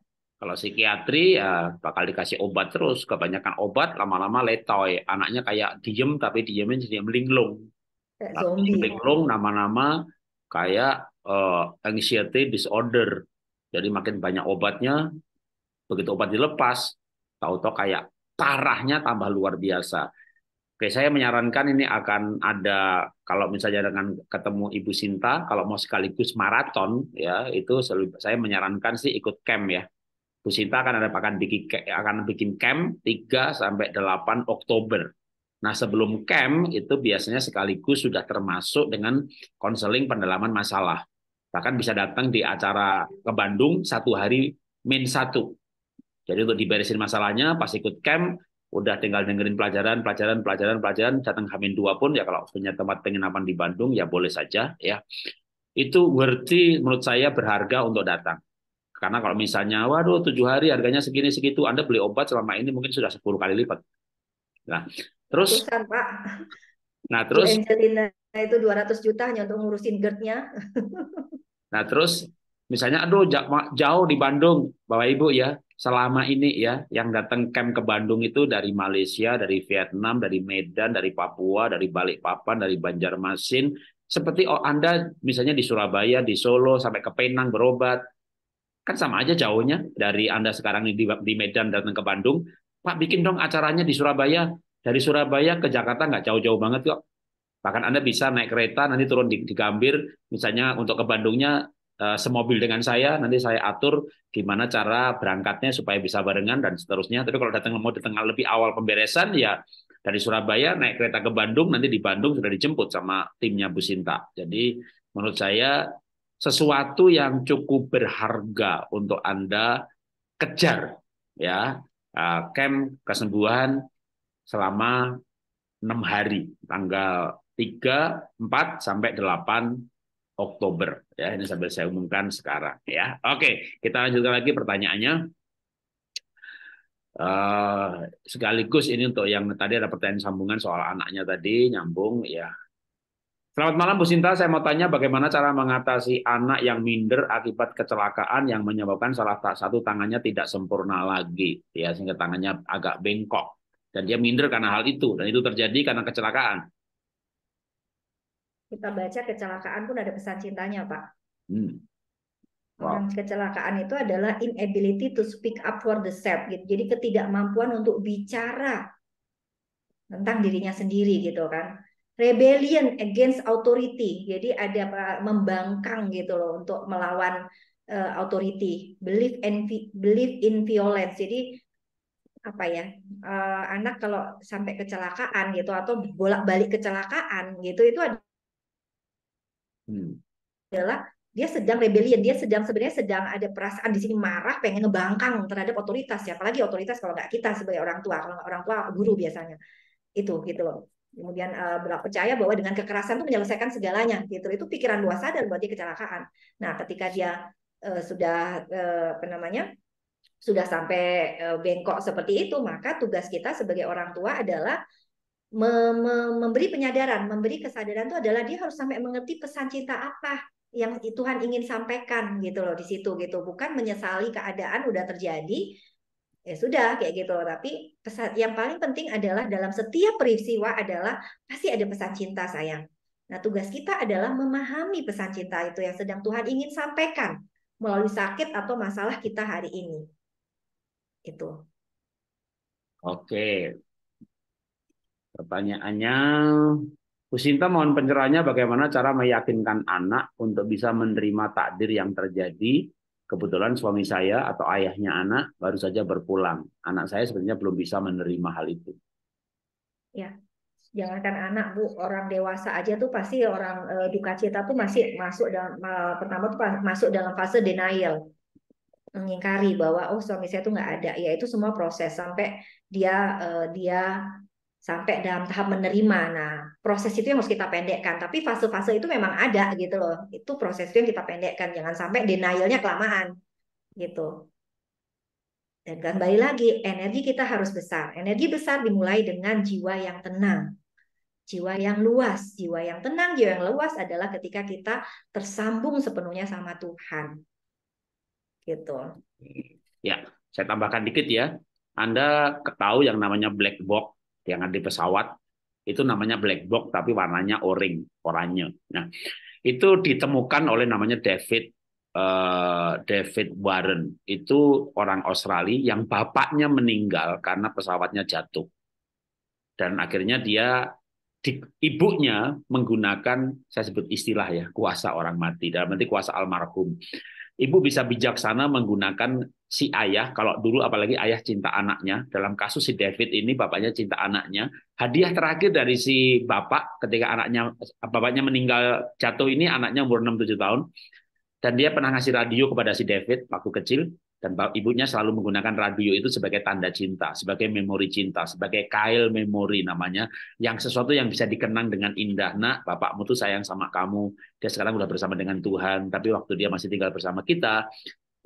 Kalau psikiatri ya bakal dikasih obat terus, kebanyakan obat lama-lama letoy, anaknya kayak diem tapi diemnya jadi melinglung. Nah, melinglung nama-nama kayak uh, anxiety disorder. Jadi makin banyak obatnya, begitu obat dilepas, tahu-tahu kayak parahnya tambah luar biasa. Oke, saya menyarankan ini akan ada kalau misalnya dengan ketemu Ibu Sinta, kalau mau sekaligus maraton ya, itu saya menyarankan sih ikut camp ya. Bu Sinta akan ada akan bikin akan bikin camp 3 sampai 8 Oktober. Nah, sebelum camp itu biasanya sekaligus sudah termasuk dengan konseling pendalaman masalah. Bahkan bisa datang di acara ke Bandung satu hari min satu. Jadi untuk diberesin masalahnya pas ikut camp udah tinggal dengerin pelajaran, pelajaran, pelajaran, pelajaran, datang hamin dua pun ya kalau punya tempat penginapan di Bandung ya boleh saja ya. Itu berarti menurut saya berharga untuk datang karena kalau misalnya, waduh tujuh hari harganya segini segitu, Anda beli obat selama ini mungkin sudah 10 kali lipat. Nah, terus... Bukan, Pak. Nah, terus... Angelina itu 200 juta hanya untuk ngurusin gerd Nah, terus misalnya, aduh jauh di Bandung, Bapak Ibu ya, selama ini ya, yang datang camp ke Bandung itu dari Malaysia, dari Vietnam, dari Medan, dari Papua, dari Balikpapan, dari Banjarmasin, seperti oh Anda misalnya di Surabaya, di Solo, sampai ke Penang berobat, Kan sama aja jauhnya dari Anda sekarang di, di Medan datang ke Bandung. Pak bikin iya. dong acaranya di Surabaya. Dari Surabaya ke Jakarta nggak jauh-jauh banget kok. Bahkan Anda bisa naik kereta, nanti turun di, di Gambir, misalnya untuk ke Bandungnya uh, semobil dengan saya, nanti saya atur gimana cara berangkatnya supaya bisa barengan dan seterusnya. Tapi kalau datang mau di tengah lebih awal pemberesan, ya dari Surabaya naik kereta ke Bandung, nanti di Bandung sudah dijemput sama timnya Bu Sinta. Jadi menurut saya sesuatu yang cukup berharga untuk Anda kejar ya ah, camp kesembuhan selama enam hari tanggal 3, 4 sampai 8 Oktober ya ini sambil saya umumkan sekarang ya oke kita lanjutkan lagi pertanyaannya uh, sekaligus ini untuk yang tadi ada pertanyaan sambungan soal anaknya tadi nyambung ya Selamat malam Bu Sinta, saya mau tanya bagaimana cara mengatasi anak yang minder akibat kecelakaan yang menyebabkan salah satu tangannya tidak sempurna lagi, ya sehingga tangannya agak bengkok dan dia minder karena hal itu dan itu terjadi karena kecelakaan. Kita baca kecelakaan pun ada pesan cintanya Pak. Hmm. Wow. kecelakaan itu adalah inability to speak up for the self, gitu. jadi ketidakmampuan untuk bicara tentang dirinya sendiri gitu kan rebellion against authority. Jadi ada membangkang gitu loh untuk melawan uh, authority, belief and belief in violence. Jadi apa ya uh, anak kalau sampai kecelakaan gitu atau bolak-balik kecelakaan gitu itu ada hmm. adalah dia sedang rebellion, dia sedang sebenarnya sedang ada perasaan di sini marah, pengen ngebangkang terhadap otoritas ya, apalagi otoritas kalau nggak kita sebagai orang tua, kalau orang tua guru biasanya itu gitu loh kemudian uh, percaya bahwa dengan kekerasan itu menyelesaikan segalanya gitu itu pikiran luas sadar buat dia kecelakaan nah ketika dia uh, sudah uh, apa namanya sudah sampai uh, bengkok seperti itu maka tugas kita sebagai orang tua adalah me memberi penyadaran memberi kesadaran itu adalah dia harus sampai mengerti pesan cinta apa yang Tuhan ingin sampaikan gitu loh di situ gitu bukan menyesali keadaan udah terjadi ya sudah kayak gitu tapi pesan yang paling penting adalah dalam setiap peristiwa adalah pasti ada pesan cinta sayang nah tugas kita adalah memahami pesan cinta itu yang sedang Tuhan ingin sampaikan melalui sakit atau masalah kita hari ini itu oke pertanyaannya Bu mohon pencerahannya bagaimana cara meyakinkan anak untuk bisa menerima takdir yang terjadi kebetulan suami saya atau ayahnya anak baru saja berpulang. Anak saya sebenarnya belum bisa menerima hal itu. Ya, jangankan anak bu, orang dewasa aja tuh pasti orang e, duka cita tuh masih masuk dalam e, pertama tuh masuk dalam fase denial, mengingkari bahwa oh suami saya tuh nggak ada. Ya itu semua proses sampai dia e, dia sampai dalam tahap menerima. Nah, proses itu yang harus kita pendekkan. Tapi fase-fase itu memang ada gitu loh. Itu proses itu yang kita pendekkan. Jangan sampai denialnya kelamaan gitu. Dan kembali lagi, energi kita harus besar. Energi besar dimulai dengan jiwa yang tenang. Jiwa yang luas, jiwa yang tenang, jiwa yang luas adalah ketika kita tersambung sepenuhnya sama Tuhan. Gitu. Ya, saya tambahkan dikit ya. Anda tahu yang namanya black box yang ada di pesawat itu namanya black box tapi warnanya orange oranye. Nah itu ditemukan oleh namanya David eh, David Warren itu orang Australia yang bapaknya meninggal karena pesawatnya jatuh dan akhirnya dia di, ibunya menggunakan saya sebut istilah ya kuasa orang mati dalam arti kuasa almarhum. Ibu bisa bijaksana menggunakan si ayah, kalau dulu apalagi ayah cinta anaknya, dalam kasus si David ini bapaknya cinta anaknya, hadiah terakhir dari si bapak ketika anaknya bapaknya meninggal jatuh ini anaknya umur 6-7 tahun, dan dia pernah ngasih radio kepada si David waktu kecil, dan ibunya selalu menggunakan radio itu sebagai tanda cinta, sebagai memori cinta, sebagai kail memori namanya, yang sesuatu yang bisa dikenang dengan indah. Nah, bapakmu tuh sayang sama kamu, dia sekarang udah bersama dengan Tuhan, tapi waktu dia masih tinggal bersama kita,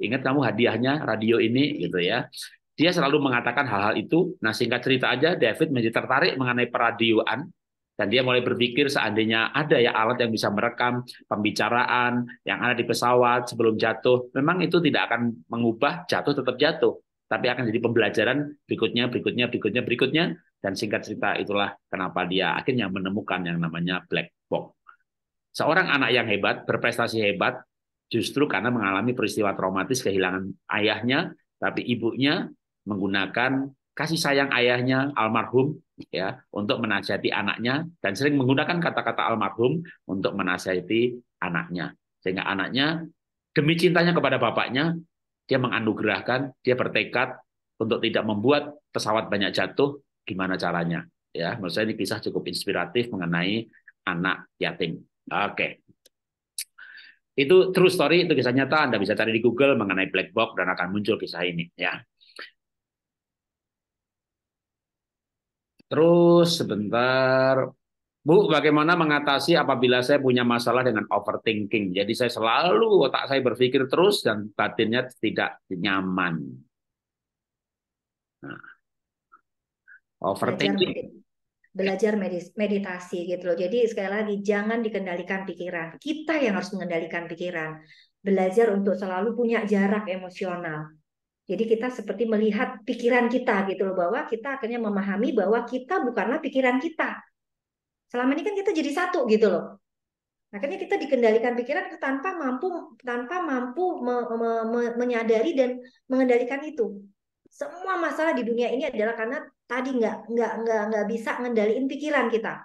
ingat kamu hadiahnya radio ini gitu ya. Dia selalu mengatakan hal-hal itu. Nah, singkat cerita aja David menjadi tertarik mengenai peradioan dan dia mulai berpikir seandainya ada ya alat yang bisa merekam pembicaraan yang ada di pesawat sebelum jatuh, memang itu tidak akan mengubah jatuh tetap jatuh, tapi akan jadi pembelajaran berikutnya, berikutnya, berikutnya, berikutnya dan singkat cerita itulah kenapa dia akhirnya menemukan yang namanya black box. Seorang anak yang hebat, berprestasi hebat, justru karena mengalami peristiwa traumatis kehilangan ayahnya, tapi ibunya menggunakan kasih sayang ayahnya almarhum ya untuk menasihati anaknya dan sering menggunakan kata-kata almarhum untuk menasihati anaknya sehingga anaknya demi cintanya kepada bapaknya dia menganugerahkan dia bertekad untuk tidak membuat pesawat banyak jatuh gimana caranya ya menurut saya ini kisah cukup inspiratif mengenai anak yatim oke itu true story, itu kisah nyata. Anda bisa cari di Google mengenai black box dan akan muncul kisah ini. Ya. Terus sebentar. Bu, bagaimana mengatasi apabila saya punya masalah dengan overthinking? Jadi saya selalu otak saya berpikir terus dan batinnya tidak nyaman. Nah, overthinking belajar meditasi gitu loh. Jadi sekali lagi jangan dikendalikan pikiran. Kita yang harus mengendalikan pikiran. Belajar untuk selalu punya jarak emosional. Jadi kita seperti melihat pikiran kita gitu loh bahwa kita akhirnya memahami bahwa kita bukanlah pikiran kita. Selama ini kan kita jadi satu gitu loh. Akhirnya kita dikendalikan pikiran tanpa mampu tanpa mampu me, me, me, menyadari dan mengendalikan itu. Semua masalah di dunia ini adalah karena tadi nggak nggak nggak nggak bisa ngendaliin pikiran kita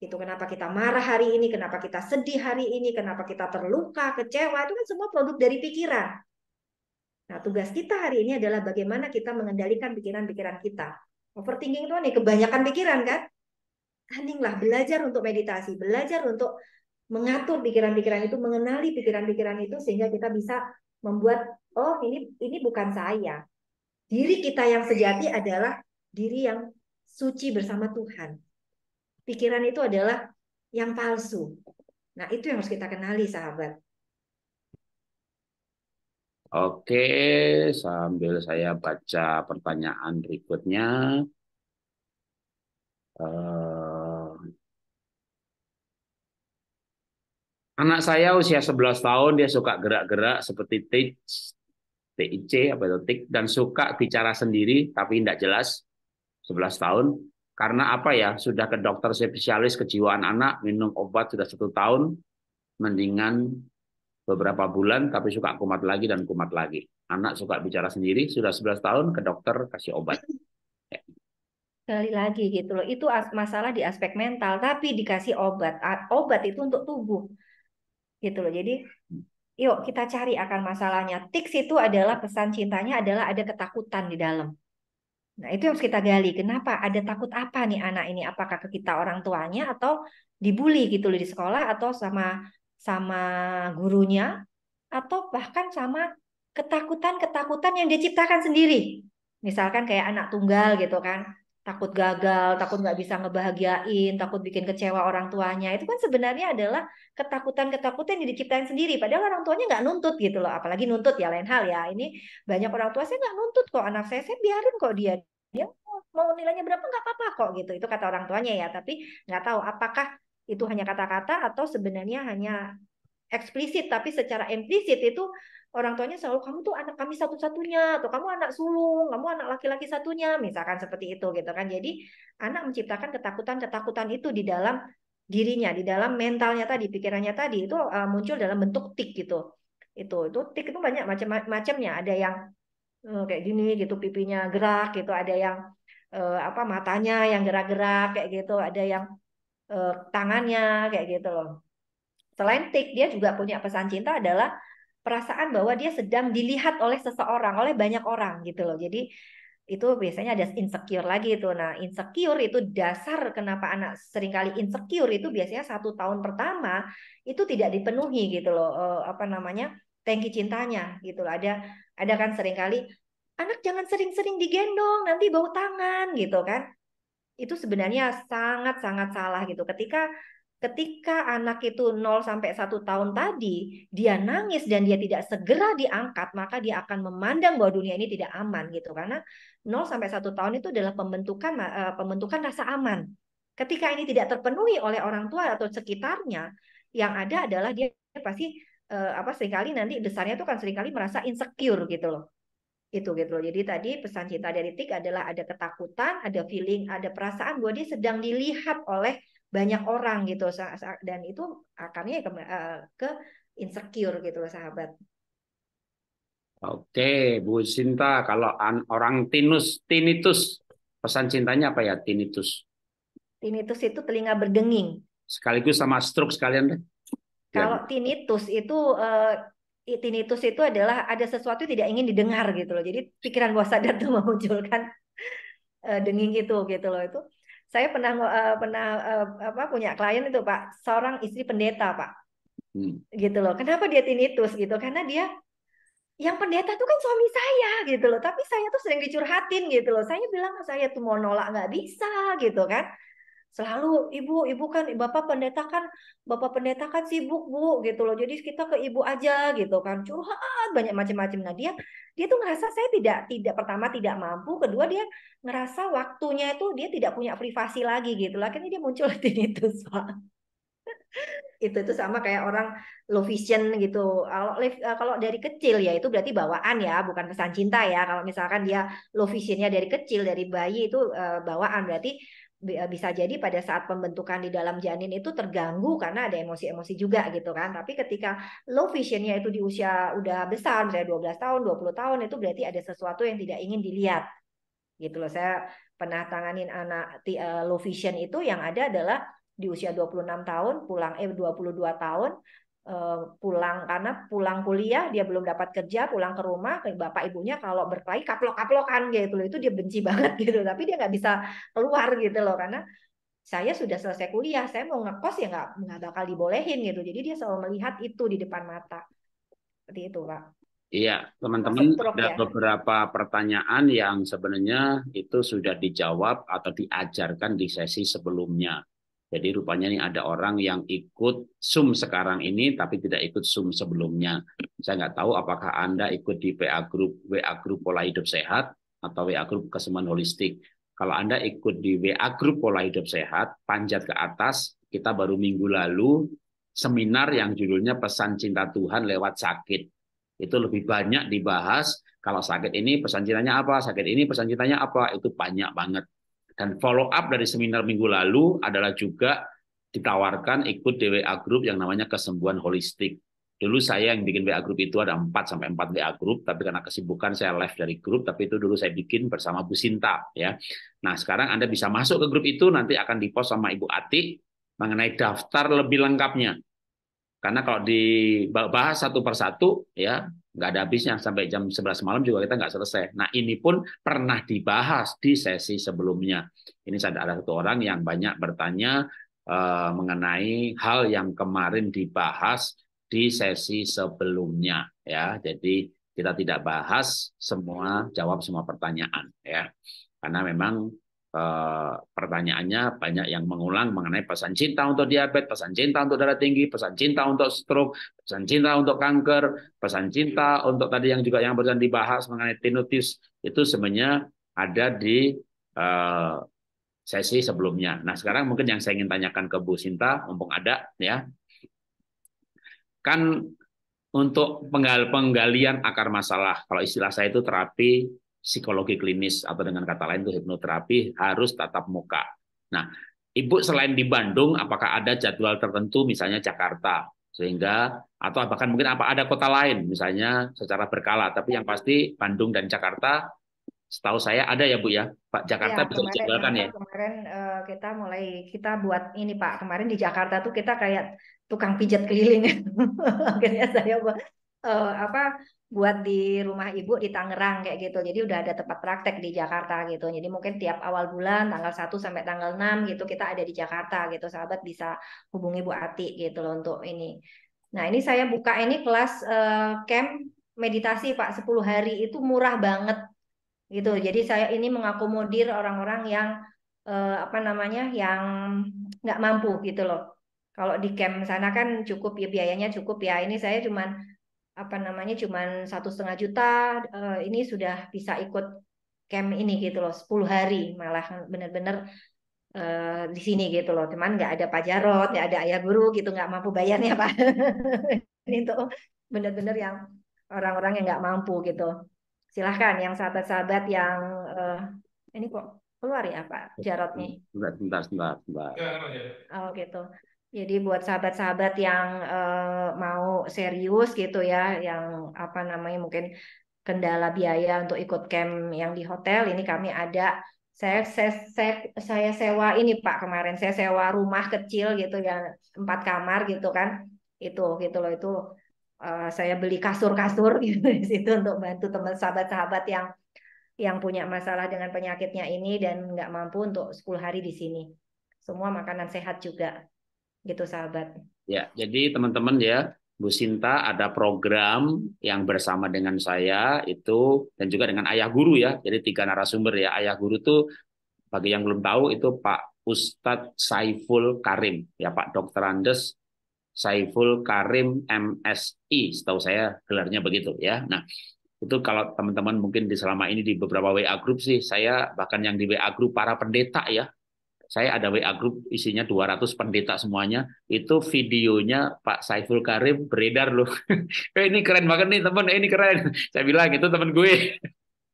itu kenapa kita marah hari ini kenapa kita sedih hari ini kenapa kita terluka kecewa itu kan semua produk dari pikiran nah tugas kita hari ini adalah bagaimana kita mengendalikan pikiran-pikiran kita overthinking itu nih kan ya, kebanyakan pikiran kan Aninglah belajar untuk meditasi belajar untuk mengatur pikiran-pikiran itu mengenali pikiran-pikiran itu sehingga kita bisa membuat oh ini ini bukan saya diri kita yang sejati adalah diri yang suci bersama Tuhan. Pikiran itu adalah yang palsu. Nah, itu yang harus kita kenali, sahabat. Oke, sambil saya baca pertanyaan berikutnya. Uh, anak saya usia 11 tahun, dia suka gerak-gerak seperti TIC, TIC apa itu, TIC, dan suka bicara sendiri tapi tidak jelas. 11 tahun karena apa ya sudah ke dokter spesialis kejiwaan anak minum obat sudah satu tahun mendingan beberapa bulan tapi suka kumat lagi dan kumat lagi anak suka bicara sendiri sudah 11 tahun ke dokter kasih obat kali ya. sekali lagi gitu loh itu masalah di aspek mental tapi dikasih obat obat itu untuk tubuh gitu loh jadi yuk kita cari akan masalahnya tiks itu adalah pesan cintanya adalah ada ketakutan di dalam Nah, itu yang harus kita gali. Kenapa? Ada takut apa nih anak ini? Apakah ke kita orang tuanya atau dibully gitu loh di sekolah atau sama sama gurunya atau bahkan sama ketakutan-ketakutan yang dia ciptakan sendiri. Misalkan kayak anak tunggal gitu kan takut gagal, takut nggak bisa ngebahagiain, takut bikin kecewa orang tuanya. Itu kan sebenarnya adalah ketakutan-ketakutan yang diciptain sendiri. Padahal orang tuanya nggak nuntut gitu loh. Apalagi nuntut ya lain hal ya. Ini banyak orang tua saya nggak nuntut kok anak saya, saya biarin kok dia dia mau nilainya berapa nggak apa-apa kok gitu. Itu kata orang tuanya ya. Tapi nggak tahu apakah itu hanya kata-kata atau sebenarnya hanya eksplisit tapi secara implisit itu orang tuanya selalu kamu tuh anak kami satu-satunya atau kamu anak sulung, kamu anak laki-laki satunya, misalkan seperti itu gitu kan. Jadi anak menciptakan ketakutan-ketakutan itu di dalam dirinya, di dalam mentalnya tadi, pikirannya tadi itu eh, muncul dalam bentuk tik gitu. Itu itu tik itu banyak macam-macamnya, ada yang eh, kayak gini gitu pipinya gerak gitu, ada yang eh, apa matanya yang gerak-gerak kayak gitu, ada yang tangannya kayak gitu loh Selain take, dia juga punya pesan cinta adalah perasaan bahwa dia sedang dilihat oleh seseorang, oleh banyak orang gitu loh. Jadi itu biasanya ada insecure lagi itu. Nah, insecure itu dasar kenapa anak seringkali insecure itu biasanya satu tahun pertama itu tidak dipenuhi gitu loh. Eh, apa namanya? tangki cintanya gitu loh. Ada ada kan seringkali anak jangan sering-sering digendong, nanti bau tangan gitu kan. Itu sebenarnya sangat-sangat salah gitu. Ketika ketika anak itu 0 sampai 1 tahun tadi dia nangis dan dia tidak segera diangkat maka dia akan memandang bahwa dunia ini tidak aman gitu karena 0 sampai 1 tahun itu adalah pembentukan eh, pembentukan rasa aman. Ketika ini tidak terpenuhi oleh orang tua atau sekitarnya yang ada adalah dia pasti eh, apa seringkali nanti besarnya itu kan seringkali merasa insecure gitu loh. Itu gitu loh. Jadi tadi pesan cinta dari Tik adalah ada ketakutan, ada feeling, ada perasaan bahwa dia sedang dilihat oleh banyak orang gitu dan itu akarnya ya ke, eh, ke insecure gitu loh sahabat. Oke, Bu Sinta, kalau orang tinus, tinitus, pesan cintanya apa ya tinitus? Tinitus itu telinga berdenging. Sekaligus sama stroke sekalian deh. Kalau ya. tinnitus itu uh, tinnitus itu adalah ada sesuatu yang tidak ingin didengar gitu loh. Jadi pikiran bawah sadar tuh memunculkan uh, denging itu gitu loh itu saya pernah uh, pernah uh, apa punya klien itu Pak, seorang istri pendeta Pak. Hmm. Gitu loh. Kenapa dia tinnitus gitu? Karena dia yang pendeta tuh kan suami saya gitu loh, tapi saya tuh sering dicurhatin gitu loh. Saya bilang saya tuh mau nolak nggak bisa gitu kan selalu ibu ibu kan bapak pendeta kan bapak pendeta kan sibuk bu gitu loh jadi kita ke ibu aja gitu kan curhat banyak macam-macam nah dia dia tuh ngerasa saya tidak tidak pertama tidak mampu kedua dia ngerasa waktunya itu dia tidak punya privasi lagi gitu lah ini dia muncul itu pak itu itu sama kayak orang low vision gitu. Eh, kalau dari kecil ya itu berarti bawaan ya, bukan pesan cinta ya. Kalau misalkan dia low visionnya dari kecil dari bayi itu eh, bawaan berarti Eh, bisa jadi pada saat pembentukan di dalam janin itu terganggu karena ada emosi-emosi juga gitu kan. Tapi ketika low visionnya itu di usia udah besar, misalnya 12 tahun, 20 tahun itu berarti ada sesuatu yang tidak ingin dilihat. Gitu loh. Saya pernah tanganin anak eh, low vision itu yang ada adalah di usia 26 tahun pulang eh 22 tahun Eh, pulang karena pulang kuliah dia belum dapat kerja pulang ke rumah ke bapak ibunya kalau berkelahi kaplok kaplokan gitu loh itu dia benci banget gitu tapi dia nggak bisa keluar gitu loh karena saya sudah selesai kuliah saya mau ngekos ya nggak nggak bakal dibolehin gitu jadi dia selalu melihat itu di depan mata seperti itu pak Iya, teman-teman ada ya? beberapa pertanyaan yang sebenarnya itu sudah dijawab atau diajarkan di sesi sebelumnya. Jadi rupanya ini ada orang yang ikut Zoom sekarang ini tapi tidak ikut Zoom sebelumnya. Saya nggak tahu apakah Anda ikut di PA Group, WA Group Pola Hidup Sehat atau WA Group Kesemuan Holistik. Kalau Anda ikut di WA Group Pola Hidup Sehat, panjat ke atas, kita baru minggu lalu seminar yang judulnya Pesan Cinta Tuhan Lewat Sakit. Itu lebih banyak dibahas kalau sakit ini pesan cintanya apa, sakit ini pesan cintanya apa, itu banyak banget dan follow up dari seminar minggu lalu adalah juga ditawarkan ikut DWA Group yang namanya kesembuhan holistik. Dulu saya yang bikin WA Group itu ada 4 sampai 4 WA Group, tapi karena kesibukan saya live dari grup, tapi itu dulu saya bikin bersama Bu Sinta. ya. Nah sekarang Anda bisa masuk ke grup itu, nanti akan dipost sama Ibu Ati mengenai daftar lebih lengkapnya. Karena kalau dibahas satu persatu, ya nggak ada habisnya sampai jam 11 malam juga kita nggak selesai. Nah ini pun pernah dibahas di sesi sebelumnya. Ini ada satu orang yang banyak bertanya eh, mengenai hal yang kemarin dibahas di sesi sebelumnya, ya. Jadi kita tidak bahas semua jawab semua pertanyaan, ya. Karena memang Eh, pertanyaannya banyak yang mengulang mengenai pesan cinta untuk diabetes, pesan cinta untuk darah tinggi, pesan cinta untuk stroke, pesan cinta untuk kanker, pesan cinta untuk tadi yang juga yang barusan dibahas mengenai tinnitus itu sebenarnya ada di eh, sesi sebelumnya. Nah sekarang mungkin yang saya ingin tanyakan ke Bu Sinta, mumpung ada ya, kan untuk penggal penggalian akar masalah, kalau istilah saya itu terapi psikologi klinis atau dengan kata lain itu hipnoterapi harus tatap muka. Nah, Ibu selain di Bandung, apakah ada jadwal tertentu misalnya Jakarta sehingga atau bahkan mungkin apa ada kota lain misalnya secara berkala tapi yang pasti Bandung dan Jakarta setahu saya ada ya Bu ya Pak Jakarta ya, bisa dijadwalkan eh, ya kemarin eh, kita mulai kita buat ini Pak kemarin di Jakarta tuh kita kayak tukang pijat keliling akhirnya saya buat uh, apa buat di rumah ibu di Tangerang kayak gitu. Jadi udah ada tempat praktek di Jakarta gitu. Jadi mungkin tiap awal bulan tanggal 1 sampai tanggal 6 gitu kita ada di Jakarta gitu. Sahabat bisa hubungi Bu Ati gitu loh untuk ini. Nah, ini saya buka ini kelas uh, camp meditasi Pak 10 hari itu murah banget gitu. Jadi saya ini mengakomodir orang-orang yang eh, apa namanya yang nggak mampu gitu loh. Kalau di camp sana kan cukup ya biayanya cukup ya. Ini saya cuman apa namanya cuman satu setengah juta eh, ini sudah bisa ikut camp ini gitu loh 10 hari malah benar-benar uh, eh, di sini gitu loh cuman nggak ada pak Jarot nggak ada ayah guru gitu nggak mampu bayarnya pak ini tuh benar-benar yang orang-orang yang nggak mampu gitu silahkan yang sahabat-sahabat yang uh, ini kok keluar ya pak jarot nih sebentar sebentar sebentar oh gitu jadi buat sahabat-sahabat yang uh, mau serius gitu ya, yang apa namanya mungkin kendala biaya untuk ikut camp yang di hotel ini kami ada saya saya saya, saya sewa ini Pak kemarin saya sewa rumah kecil gitu ya, empat kamar gitu kan itu gitu loh itu uh, saya beli kasur-kasur gitu di situ untuk bantu teman sahabat-sahabat yang yang punya masalah dengan penyakitnya ini dan nggak mampu untuk 10 hari di sini. Semua makanan sehat juga gitu sahabat. Ya, jadi teman-teman ya, Bu Sinta ada program yang bersama dengan saya itu dan juga dengan ayah guru ya. Jadi tiga narasumber ya. Ayah guru tuh bagi yang belum tahu itu Pak Ustadz Saiful Karim ya Pak Dr. Andes Saiful Karim MSI setahu saya gelarnya begitu ya. Nah, itu kalau teman-teman mungkin di selama ini di beberapa WA grup sih saya bahkan yang di WA grup para pendeta ya saya ada WA grup isinya 200 pendeta semuanya. Itu videonya Pak Saiful Karim beredar loh. eh ini keren banget nih teman, eh ini keren. Saya bilang itu teman gue.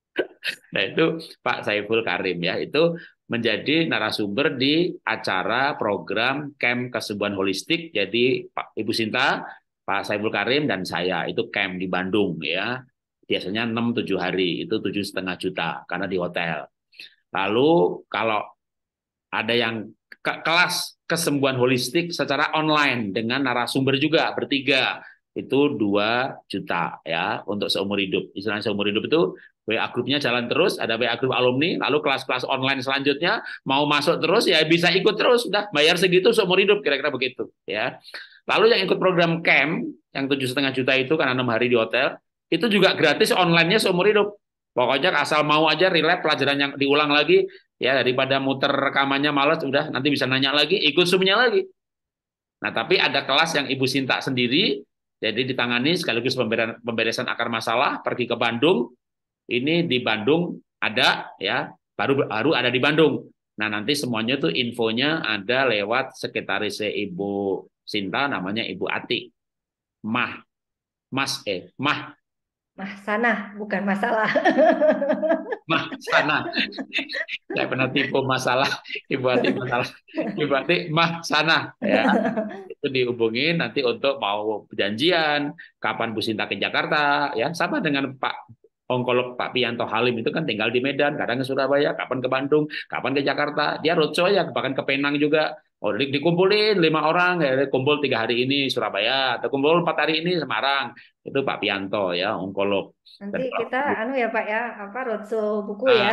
nah itu Pak Saiful Karim ya, itu menjadi narasumber di acara program Camp Kesembuhan Holistik. Jadi Pak Ibu Sinta, Pak Saiful Karim dan saya itu camp di Bandung ya. Biasanya 6 7 hari, itu tujuh setengah juta karena di hotel. Lalu kalau ada yang ke kelas kesembuhan holistik secara online dengan narasumber juga bertiga itu dua juta ya untuk seumur hidup. Istilahnya seumur hidup itu WA grupnya jalan terus, ada WA grup alumni, lalu kelas-kelas online selanjutnya mau masuk terus ya bisa ikut terus, udah bayar segitu seumur hidup kira-kira begitu ya. Lalu yang ikut program camp yang tujuh setengah juta itu karena enam hari di hotel itu juga gratis online-nya seumur hidup. Pokoknya asal mau aja relate pelajaran yang diulang lagi ya daripada muter rekamannya malas udah nanti bisa nanya lagi ikut sumnya lagi. Nah, tapi ada kelas yang Ibu Sinta sendiri jadi ditangani sekaligus pemberesan akar masalah pergi ke Bandung. Ini di Bandung ada ya, baru baru ada di Bandung. Nah, nanti semuanya tuh infonya ada lewat sekretaris Ibu Sinta namanya Ibu Ati. Mah Mas eh Mah sana, bukan masalah. sana, Saya pernah tipu masalah, ibu hati masalah. Ibu hati mahsanah. Ya. Itu dihubungi nanti untuk mau janjian, kapan Bu Sinta ke Jakarta. ya Sama dengan Pak onkolog Pak Pianto Halim itu kan tinggal di Medan, kadang ke Surabaya, kapan ke Bandung, kapan ke Jakarta. Dia roadshow ya, bahkan ke Penang juga. Oh, di, dikumpulin lima orang, ya, kumpul tiga hari ini Surabaya, atau kumpul empat hari ini Semarang. Itu Pak Pianto ya, onkolog. Nanti Dan kita anu ya Pak ya, apa roadshow buku nah, ya.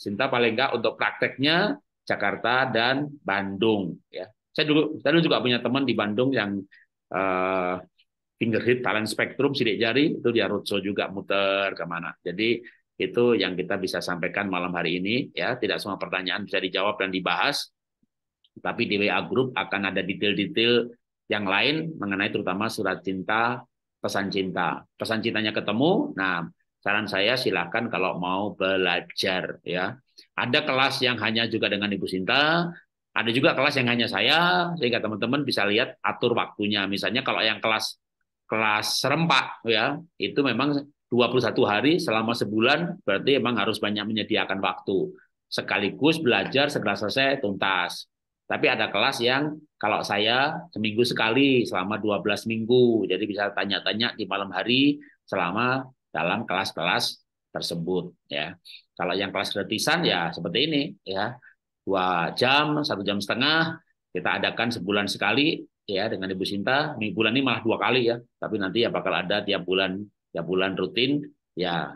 Sinta paling enggak untuk prakteknya Jakarta dan Bandung ya. Saya dulu saya juga punya teman di Bandung yang uh, finger hit talent spectrum sidik jari itu dia roadshow juga muter kemana. Jadi itu yang kita bisa sampaikan malam hari ini ya tidak semua pertanyaan bisa dijawab dan dibahas tapi di WA Group akan ada detail-detail yang lain mengenai terutama surat cinta, pesan cinta. Pesan cintanya ketemu, nah saran saya silahkan kalau mau belajar ya. Ada kelas yang hanya juga dengan Ibu Sinta, ada juga kelas yang hanya saya sehingga teman-teman bisa lihat atur waktunya. Misalnya kalau yang kelas kelas serempak ya, itu memang 21 hari selama sebulan berarti memang harus banyak menyediakan waktu. Sekaligus belajar segera selesai tuntas. Tapi ada kelas yang kalau saya seminggu sekali selama 12 minggu. Jadi bisa tanya-tanya di malam hari selama dalam kelas-kelas tersebut ya. Kalau yang kelas gratisan ya seperti ini ya. Dua jam, satu jam setengah kita adakan sebulan sekali ya dengan Ibu Sinta. Minggu bulan ini malah dua kali ya. Tapi nanti ya bakal ada tiap bulan tiap bulan rutin ya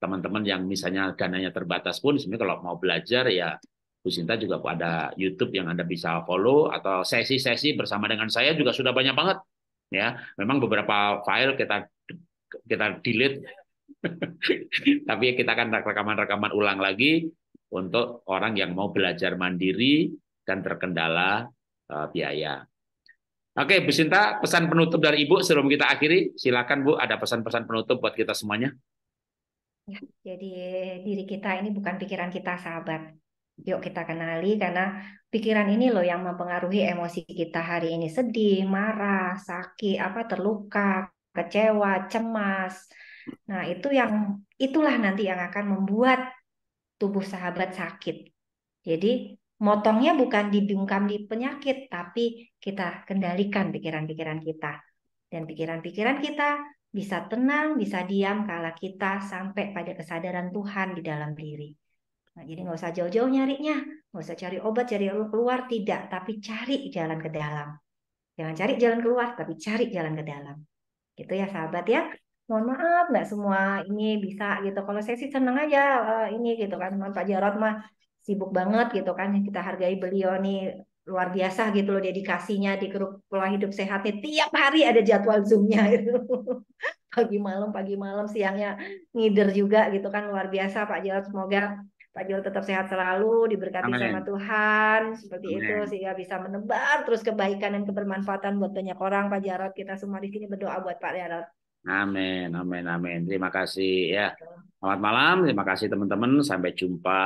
teman-teman yang misalnya dananya terbatas pun sebenarnya kalau mau belajar ya Bu Sinta juga ada YouTube yang Anda bisa follow atau sesi-sesi bersama dengan saya juga sudah banyak banget ya. Memang beberapa file kita kita delete tapi kita akan rekaman-rekaman ulang lagi untuk orang yang mau belajar mandiri dan terkendala eh, biaya. Oke, Bu Sinta, pesan penutup dari Ibu sebelum kita akhiri, silakan Bu, ada pesan-pesan penutup buat kita semuanya. Ya, jadi diri kita ini bukan pikiran kita, sahabat. Yuk kita kenali karena pikiran ini loh yang mempengaruhi emosi kita hari ini. Sedih, marah, sakit, apa terluka, kecewa, cemas. Nah, itu yang itulah nanti yang akan membuat tubuh sahabat sakit. Jadi, motongnya bukan dibungkam di penyakit, tapi kita kendalikan pikiran-pikiran kita. Dan pikiran-pikiran kita bisa tenang, bisa diam kala kita sampai pada kesadaran Tuhan di dalam diri. Nah, jadi nggak usah jauh-jauh nyarinya, nggak usah cari obat, cari keluar, tidak. Tapi cari jalan ke dalam. Jangan cari jalan keluar, tapi cari jalan ke dalam. Gitu ya sahabat ya. Mohon maaf nggak semua ini bisa gitu. Kalau saya sih seneng aja uh, ini gitu kan. Pak Jarot mah sibuk banget gitu kan. Kita hargai beliau nih luar biasa gitu loh dedikasinya di grup pola hidup sehatnya tiap hari ada jadwal zoomnya itu pagi malam pagi malam siangnya ngider juga gitu kan luar biasa Pak Jarot semoga Pak Jul tetap sehat selalu, diberkati Amen. sama Tuhan, seperti Amen. itu sehingga bisa menebar terus kebaikan dan kebermanfaatan buat banyak orang. Pak Jarot, kita semua di sini berdoa buat Pak Jarot. Amin, amin, amin. Terima kasih ya. Gitu. Selamat malam, terima kasih teman-teman. Sampai jumpa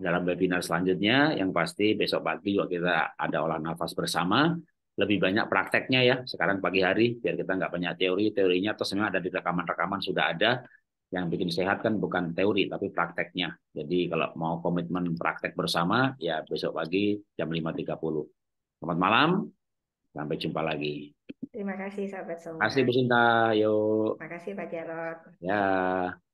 dalam webinar selanjutnya. Yang pasti besok pagi juga kita ada olah nafas bersama. Lebih banyak prakteknya ya. Sekarang pagi hari biar kita nggak banyak teori, teorinya terus memang ada di rekaman-rekaman sudah ada yang bikin sehat kan bukan teori tapi prakteknya. Jadi kalau mau komitmen praktek bersama ya besok pagi jam 5.30. Selamat malam. Sampai jumpa lagi. Terima kasih sahabat semua. Terima kasih Bu Sinta. Yuk. Terima kasih Pak Jarot. Ya.